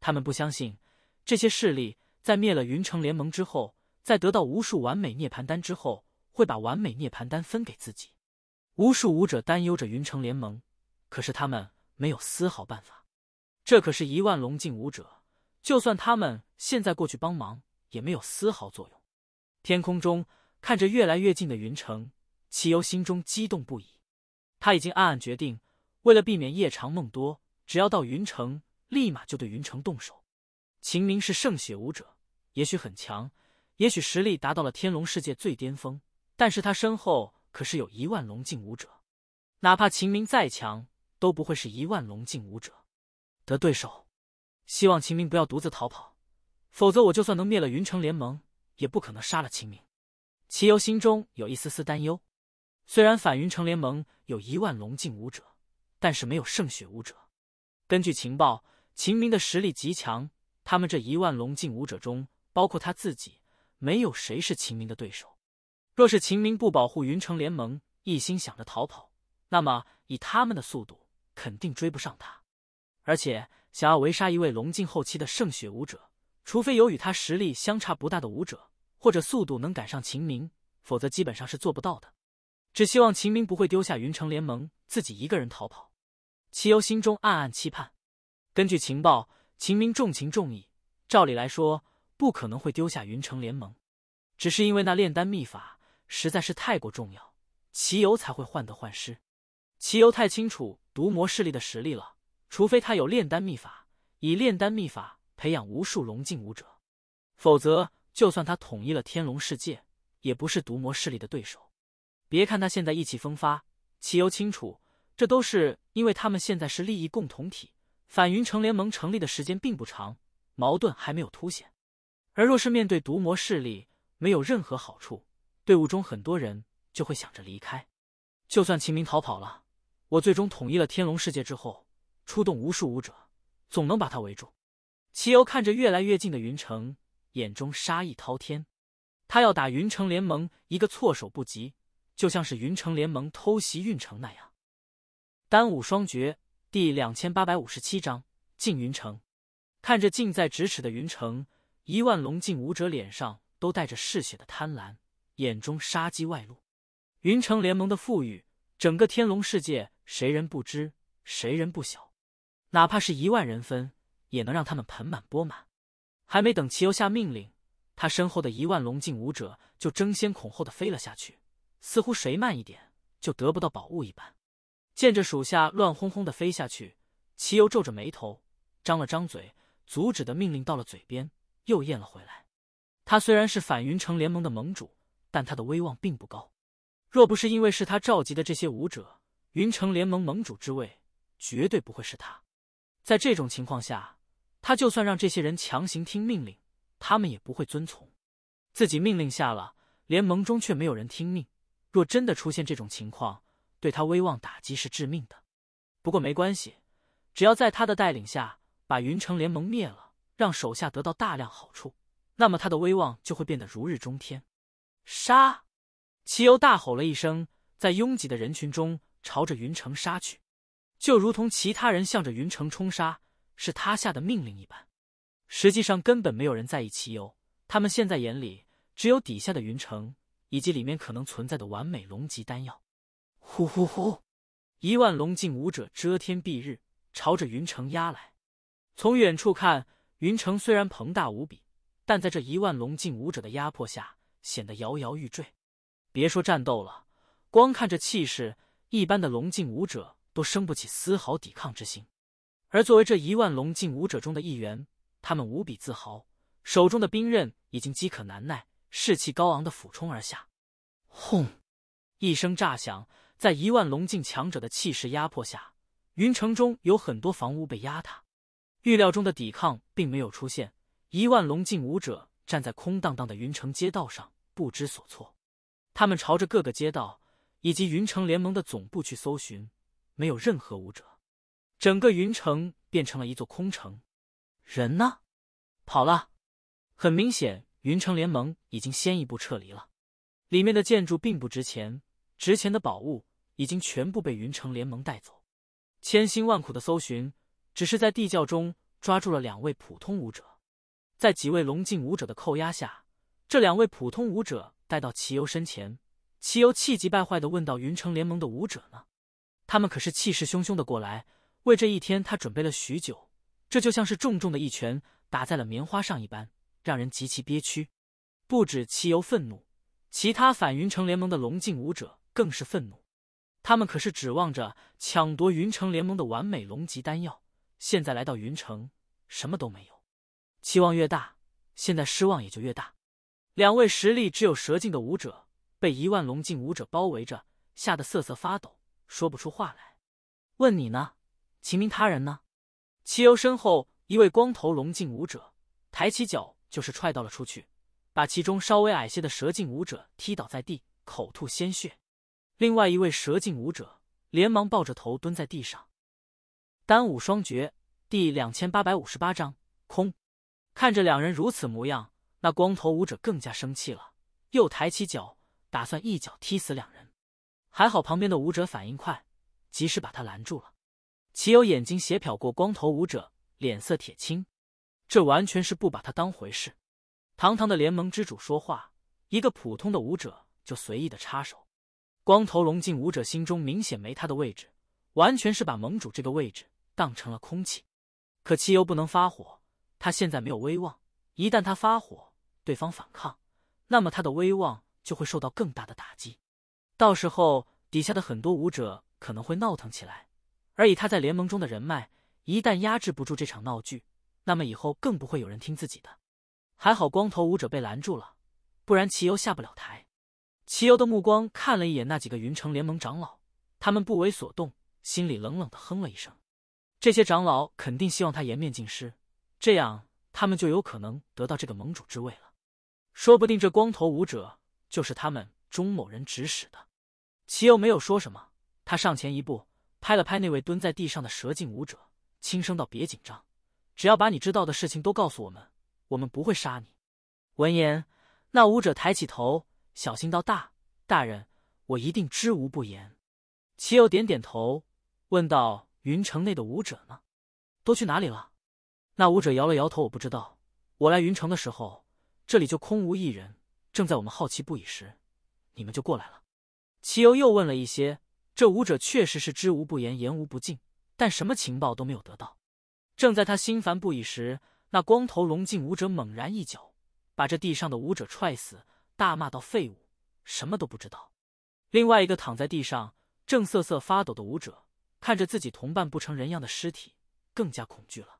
他们不相信这些势力在灭了云城联盟之后，在得到无数完美涅槃丹之后，会把完美涅槃丹分给自己。无数武者担忧着云城联盟，可是他们没有丝毫办法。这可是一万龙境武者，就算他们现在过去帮忙，也没有丝毫作用。天空中看着越来越近的云城，齐游心中激动不已。他已经暗暗决定，为了避免夜长梦多，只要到云城，立马就对云城动手。秦明是圣血武者，也许很强，也许实力达到了天龙世界最巅峰，但是他身后可是有一万龙境武者。哪怕秦明再强，都不会是一万龙境武者的对手。希望秦明不要独自逃跑，否则我就算能灭了云城联盟。也不可能杀了秦明，齐游心中有一丝丝担忧。虽然反云城联盟有一万龙境武者，但是没有圣血武者。根据情报，秦明的实力极强，他们这一万龙境武者中，包括他自己，没有谁是秦明的对手。若是秦明不保护云城联盟，一心想着逃跑，那么以他们的速度，肯定追不上他。而且，想要围杀一位龙境后期的圣血武者，除非有与他实力相差不大的武者。或者速度能赶上秦明，否则基本上是做不到的。只希望秦明不会丢下云城联盟自己一个人逃跑。齐游心中暗暗期盼。根据情报，秦明重情重义，照理来说不可能会丢下云城联盟，只是因为那炼丹秘法实在是太过重要，齐游才会患得患失。齐游太清楚毒魔势力的实力了，除非他有炼丹秘法，以炼丹秘法培养无数龙境武者，否则。就算他统一了天龙世界，也不是毒魔势力的对手。别看他现在意气风发，齐游清楚，这都是因为他们现在是利益共同体。反云城联盟成立的时间并不长，矛盾还没有凸显。而若是面对毒魔势力，没有任何好处，队伍中很多人就会想着离开。就算秦明逃跑了，我最终统一了天龙世界之后，出动无数武者，总能把他围住。齐游看着越来越近的云城。眼中杀意滔天，他要打云城联盟一个措手不及，就像是云城联盟偷袭运城那样。单武双绝第两千八百五十七章进云城。看着近在咫尺的云城，一万龙镜武者脸上都带着嗜血的贪婪，眼中杀机外露。云城联盟的富裕，整个天龙世界谁人不知，谁人不晓？哪怕是一万人分，也能让他们盆满钵满。还没等齐游下命令，他身后的一万龙镜武者就争先恐后的飞了下去，似乎谁慢一点就得不到宝物一般。见着属下乱哄哄的飞下去，齐游皱着眉头，张了张嘴，阻止的命令到了嘴边又咽了回来。他虽然是反云城联盟的盟主，但他的威望并不高。若不是因为是他召集的这些武者，云城联盟盟主之位绝对不会是他。在这种情况下。他就算让这些人强行听命令，他们也不会遵从。自己命令下了，联盟中却没有人听命。若真的出现这种情况，对他威望打击是致命的。不过没关系，只要在他的带领下把云城联盟灭了，让手下得到大量好处，那么他的威望就会变得如日中天。杀！齐游大吼了一声，在拥挤的人群中朝着云城杀去，就如同其他人向着云城冲杀。是他下的命令一般，实际上根本没有人在意其有，他们现在眼里只有底下的云城以及里面可能存在的完美龙级丹药。呼呼呼！一万龙境武者遮天蔽日，朝着云城压来。从远处看，云城虽然庞大无比，但在这一万龙境武者的压迫下，显得摇摇欲坠。别说战斗了，光看这气势，一般的龙境武者都生不起丝毫抵抗之心。而作为这一万龙境武者中的一员，他们无比自豪，手中的兵刃已经饥渴难耐，士气高昂的俯冲而下。轰！一声炸响，在一万龙境强者的气势压迫下，云城中有很多房屋被压塌。预料中的抵抗并没有出现，一万龙境武者站在空荡荡的云城街道上不知所措。他们朝着各个街道以及云城联盟的总部去搜寻，没有任何武者。整个云城变成了一座空城，人呢？跑了。很明显，云城联盟已经先一步撤离了。里面的建筑并不值钱，值钱的宝物已经全部被云城联盟带走。千辛万苦的搜寻，只是在地窖中抓住了两位普通武者。在几位龙境武者的扣押下，这两位普通武者带到齐游身前。齐游气急败坏的问道：“云城联盟的武者呢？他们可是气势汹汹的过来。”为这一天，他准备了许久，这就像是重重的一拳打在了棉花上一般，让人极其憋屈。不止齐游愤怒，其他反云城联盟的龙境武者更是愤怒。他们可是指望着抢夺云城联盟的完美龙级丹药，现在来到云城，什么都没有。期望越大，现在失望也就越大。两位实力只有蛇境的武者被一万龙境武者包围着，吓得瑟瑟发抖，说不出话来。问你呢？秦明他人呢？齐游身后一位光头龙镜武者抬起脚就是踹到了出去，把其中稍微矮些的蛇镜武者踢倒在地，口吐鲜血。另外一位蛇镜武者连忙抱着头蹲在地上。单武双绝第两千八百五十八章空。看着两人如此模样，那光头武者更加生气了，又抬起脚打算一脚踢死两人。还好旁边的武者反应快，及时把他拦住了。齐游眼睛斜瞟过光头舞者，脸色铁青。这完全是不把他当回事。堂堂的联盟之主说话，一个普通的舞者就随意的插手。光头龙镜武者心中明显没他的位置，完全是把盟主这个位置当成了空气。可齐游不能发火，他现在没有威望。一旦他发火，对方反抗，那么他的威望就会受到更大的打击。到时候，底下的很多舞者可能会闹腾起来。而以他在联盟中的人脉，一旦压制不住这场闹剧，那么以后更不会有人听自己的。还好光头舞者被拦住了，不然齐游下不了台。齐游的目光看了一眼那几个云城联盟长老，他们不为所动，心里冷冷的哼了一声。这些长老肯定希望他颜面尽失，这样他们就有可能得到这个盟主之位了。说不定这光头舞者就是他们钟某人指使的。齐游没有说什么，他上前一步。拍了拍那位蹲在地上的蛇颈舞者，轻声道：“别紧张，只要把你知道的事情都告诉我们，我们不会杀你。”闻言，那舞者抬起头，小心道：“大，大人，我一定知无不言。”齐游点点头，问道：“云城内的舞者呢？都去哪里了？”那舞者摇了摇头：“我不知道。我来云城的时候，这里就空无一人。正在我们好奇不已时，你们就过来了。”齐游又问了一些。这武者确实是知无不言，言无不尽，但什么情报都没有得到。正在他心烦不已时，那光头龙镜武者猛然一脚把这地上的武者踹死，大骂到：“废物，什么都不知道！”另外一个躺在地上正瑟瑟发抖的武者看着自己同伴不成人样的尸体，更加恐惧了。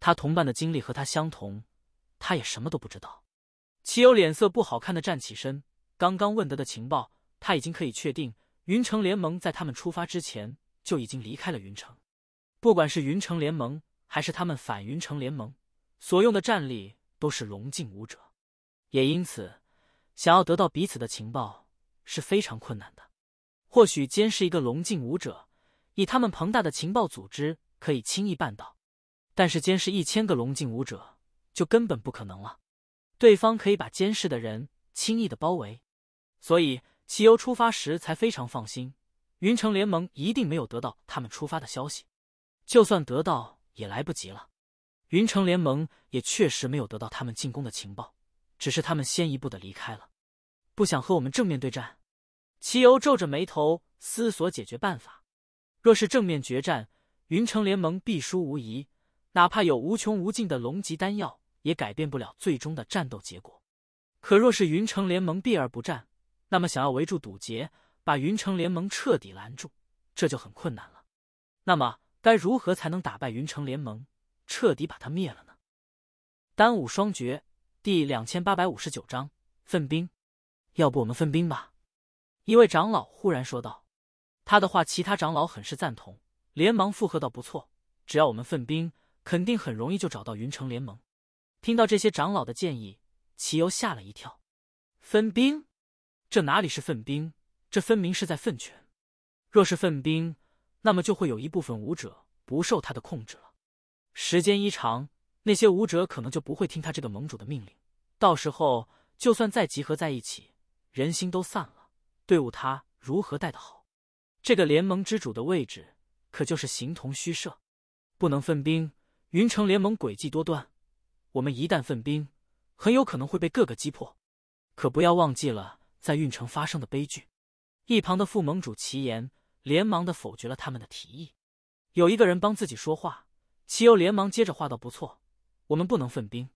他同伴的经历和他相同，他也什么都不知道。齐友脸色不好看的站起身，刚刚问得的情报他已经可以确定。云城联盟在他们出发之前就已经离开了云城。不管是云城联盟还是他们反云城联盟所用的战力都是龙境武者，也因此想要得到彼此的情报是非常困难的。或许监视一个龙境武者，以他们庞大的情报组织可以轻易办到，但是监视一千个龙境武者就根本不可能了。对方可以把监视的人轻易的包围，所以。齐游出发时才非常放心，云城联盟一定没有得到他们出发的消息，就算得到也来不及了。云城联盟也确实没有得到他们进攻的情报，只是他们先一步的离开了，不想和我们正面对战。齐游皱着眉头思索解决办法。若是正面决战，云城联盟必输无疑，哪怕有无穷无尽的龙级丹药，也改变不了最终的战斗结果。可若是云城联盟避而不战，那么，想要围住堵截，把云城联盟彻底拦住，这就很困难了。那么，该如何才能打败云城联盟，彻底把他灭了呢？《单武双绝》第两千八百五十九章：分兵。要不我们分兵吧？一位长老忽然说道。他的话，其他长老很是赞同，连忙附和道：“不错，只要我们分兵，肯定很容易就找到云城联盟。”听到这些长老的建议，齐游吓了一跳。分兵。这哪里是粪兵？这分明是在粪权。若是粪兵，那么就会有一部分武者不受他的控制了。时间一长，那些武者可能就不会听他这个盟主的命令。到时候，就算再集合在一起，人心都散了，队伍他如何带得好？这个联盟之主的位置可就是形同虚设。不能分兵，云城联盟诡计多端，我们一旦分兵，很有可能会被各个击破。可不要忘记了。在运城发生的悲剧，一旁的副盟主齐言连忙的否决了他们的提议。有一个人帮自己说话，齐游连忙接着话道：“不错，我们不能分兵。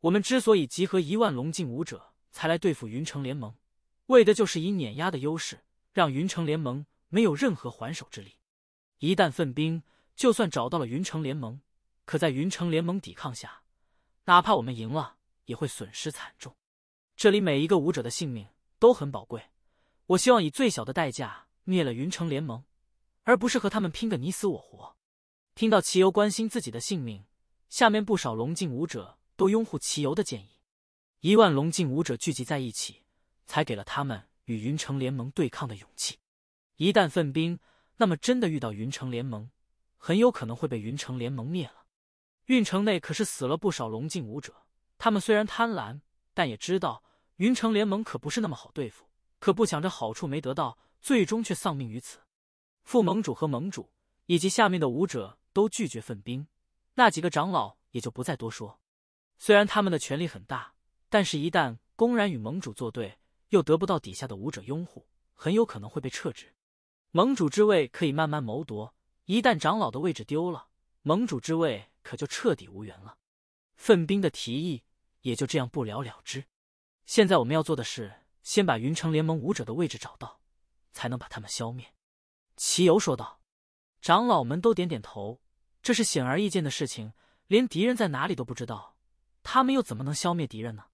我们之所以集合一万龙境武者才来对付云城联盟，为的就是以碾压的优势，让云城联盟没有任何还手之力。一旦分兵，就算找到了云城联盟，可在云城联盟抵抗下，哪怕我们赢了，也会损失惨重。这里每一个武者的性命。”都很宝贵，我希望以最小的代价灭了云城联盟，而不是和他们拼个你死我活。听到齐游关心自己的性命，下面不少龙境武者都拥护齐游的建议。一万龙境武者聚集在一起，才给了他们与云城联盟对抗的勇气。一旦奋兵，那么真的遇到云城联盟，很有可能会被云城联盟灭了。运城内可是死了不少龙境武者，他们虽然贪婪，但也知道。云城联盟可不是那么好对付，可不想着好处没得到，最终却丧命于此。副盟主和盟主以及下面的武者都拒绝分兵，那几个长老也就不再多说。虽然他们的权力很大，但是一旦公然与盟主作对，又得不到底下的武者拥护，很有可能会被撤职。盟主之位可以慢慢谋夺，一旦长老的位置丢了，盟主之位可就彻底无缘了。分兵的提议也就这样不了了之。现在我们要做的是，先把云城联盟武者的位置找到，才能把他们消灭。”齐游说道。长老们都点点头，这是显而易见的事情。连敌人在哪里都不知道，他们又怎么能消灭敌人呢？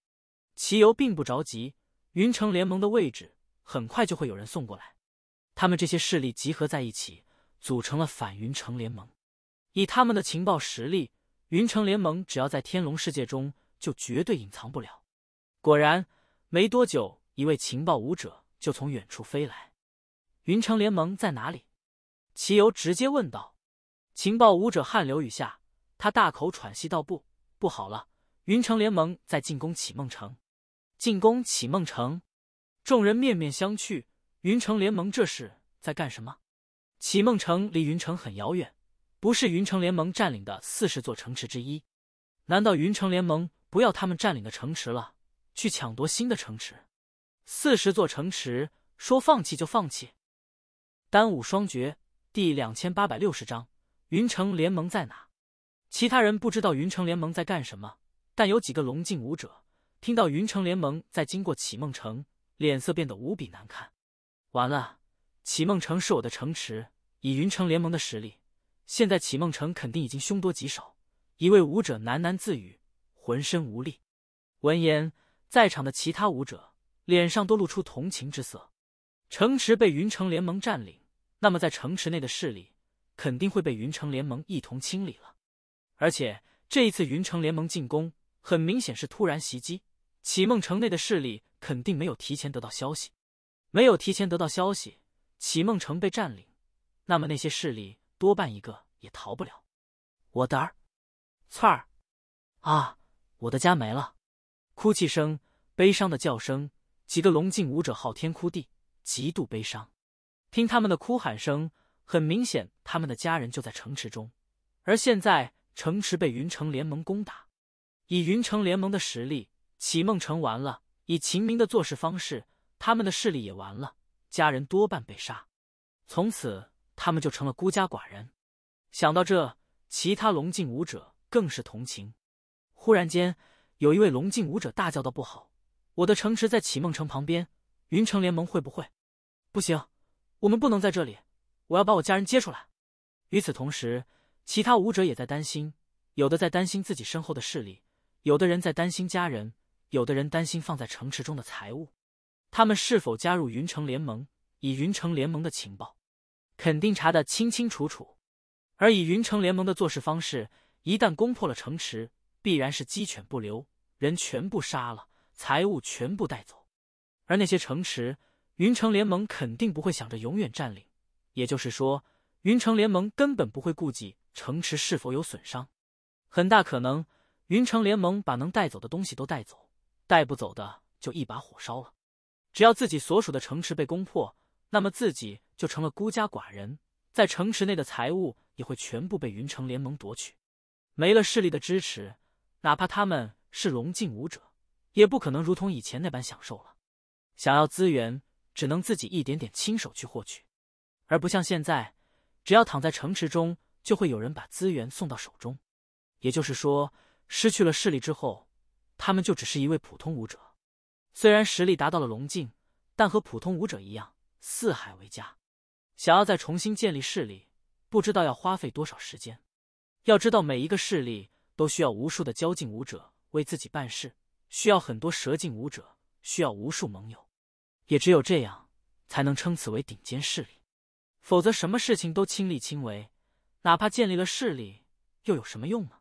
齐游并不着急，云城联盟的位置很快就会有人送过来。他们这些势力集合在一起，组成了反云城联盟。以他们的情报实力，云城联盟只要在天龙世界中，就绝对隐藏不了。果然，没多久，一位情报武者就从远处飞来。云城联盟在哪里？齐游直接问道。情报武者汗流雨下，他大口喘息道：“不，不好了！云城联盟在进攻启梦城！进攻启梦城！”众人面面相觑。云城联盟这是在干什么？启梦城离云城很遥远，不是云城联盟占领的四十座城池之一。难道云城联盟不要他们占领的城池了？去抢夺新的城池，四十座城池，说放弃就放弃。单武双绝第两千八百六十章：云城联盟在哪？其他人不知道云城联盟在干什么，但有几个龙境武者听到云城联盟在经过启梦城，脸色变得无比难看。完了，启梦城是我的城池，以云城联盟的实力，现在启梦城肯定已经凶多吉少。一位武者喃喃自语，浑身无力。闻言。在场的其他武者脸上都露出同情之色。城池被云城联盟占领，那么在城池内的势力肯定会被云城联盟一同清理了。而且这一次云城联盟进攻，很明显是突然袭击。启梦城内的势力肯定没有提前得到消息，没有提前得到消息，启梦城被占领，那么那些势力多半一个也逃不了。我的儿，翠儿啊，我的家没了。哭泣声，悲伤的叫声，几个龙镜舞者号天哭地，极度悲伤。听他们的哭喊声，很明显他们的家人就在城池中，而现在城池被云城联盟攻打，以云城联盟的实力，启梦城完了。以秦明的做事方式，他们的势力也完了，家人多半被杀，从此他们就成了孤家寡人。想到这，其他龙镜舞者更是同情。忽然间。有一位龙镜武者大叫道：“不好！我的城池在启梦城旁边，云城联盟会不会……不行，我们不能在这里！我要把我家人接出来。”与此同时，其他武者也在担心，有的在担心自己身后的势力，有的人在担心家人，有的人担心放在城池中的财物。他们是否加入云城联盟？以云城联盟的情报，肯定查得清清楚楚。而以云城联盟的做事方式，一旦攻破了城池，必然是鸡犬不留，人全部杀了，财物全部带走。而那些城池，云城联盟肯定不会想着永远占领，也就是说，云城联盟根本不会顾及城池是否有损伤，很大可能，云城联盟把能带走的东西都带走，带不走的就一把火烧了。只要自己所属的城池被攻破，那么自己就成了孤家寡人，在城池内的财物也会全部被云城联盟夺取，没了势力的支持。哪怕他们是龙境武者，也不可能如同以前那般享受了。想要资源，只能自己一点点亲手去获取，而不像现在，只要躺在城池中，就会有人把资源送到手中。也就是说，失去了势力之后，他们就只是一位普通武者。虽然实力达到了龙境，但和普通武者一样，四海为家。想要再重新建立势力，不知道要花费多少时间。要知道，每一个势力。都需要无数的交镜舞者为自己办事，需要很多蛇镜舞者，需要无数盟友，也只有这样，才能称此为顶尖势力。否则，什么事情都亲力亲为，哪怕建立了势力，又有什么用呢？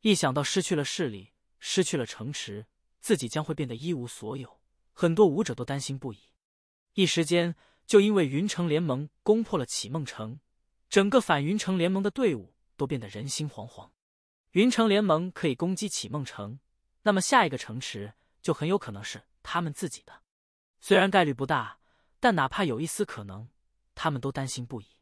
一想到失去了势力，失去了城池，自己将会变得一无所有，很多舞者都担心不已。一时间，就因为云城联盟攻破了启梦城，整个反云城联盟的队伍都变得人心惶惶。云城联盟可以攻击启梦城，那么下一个城池就很有可能是他们自己的。虽然概率不大，但哪怕有一丝可能，他们都担心不已。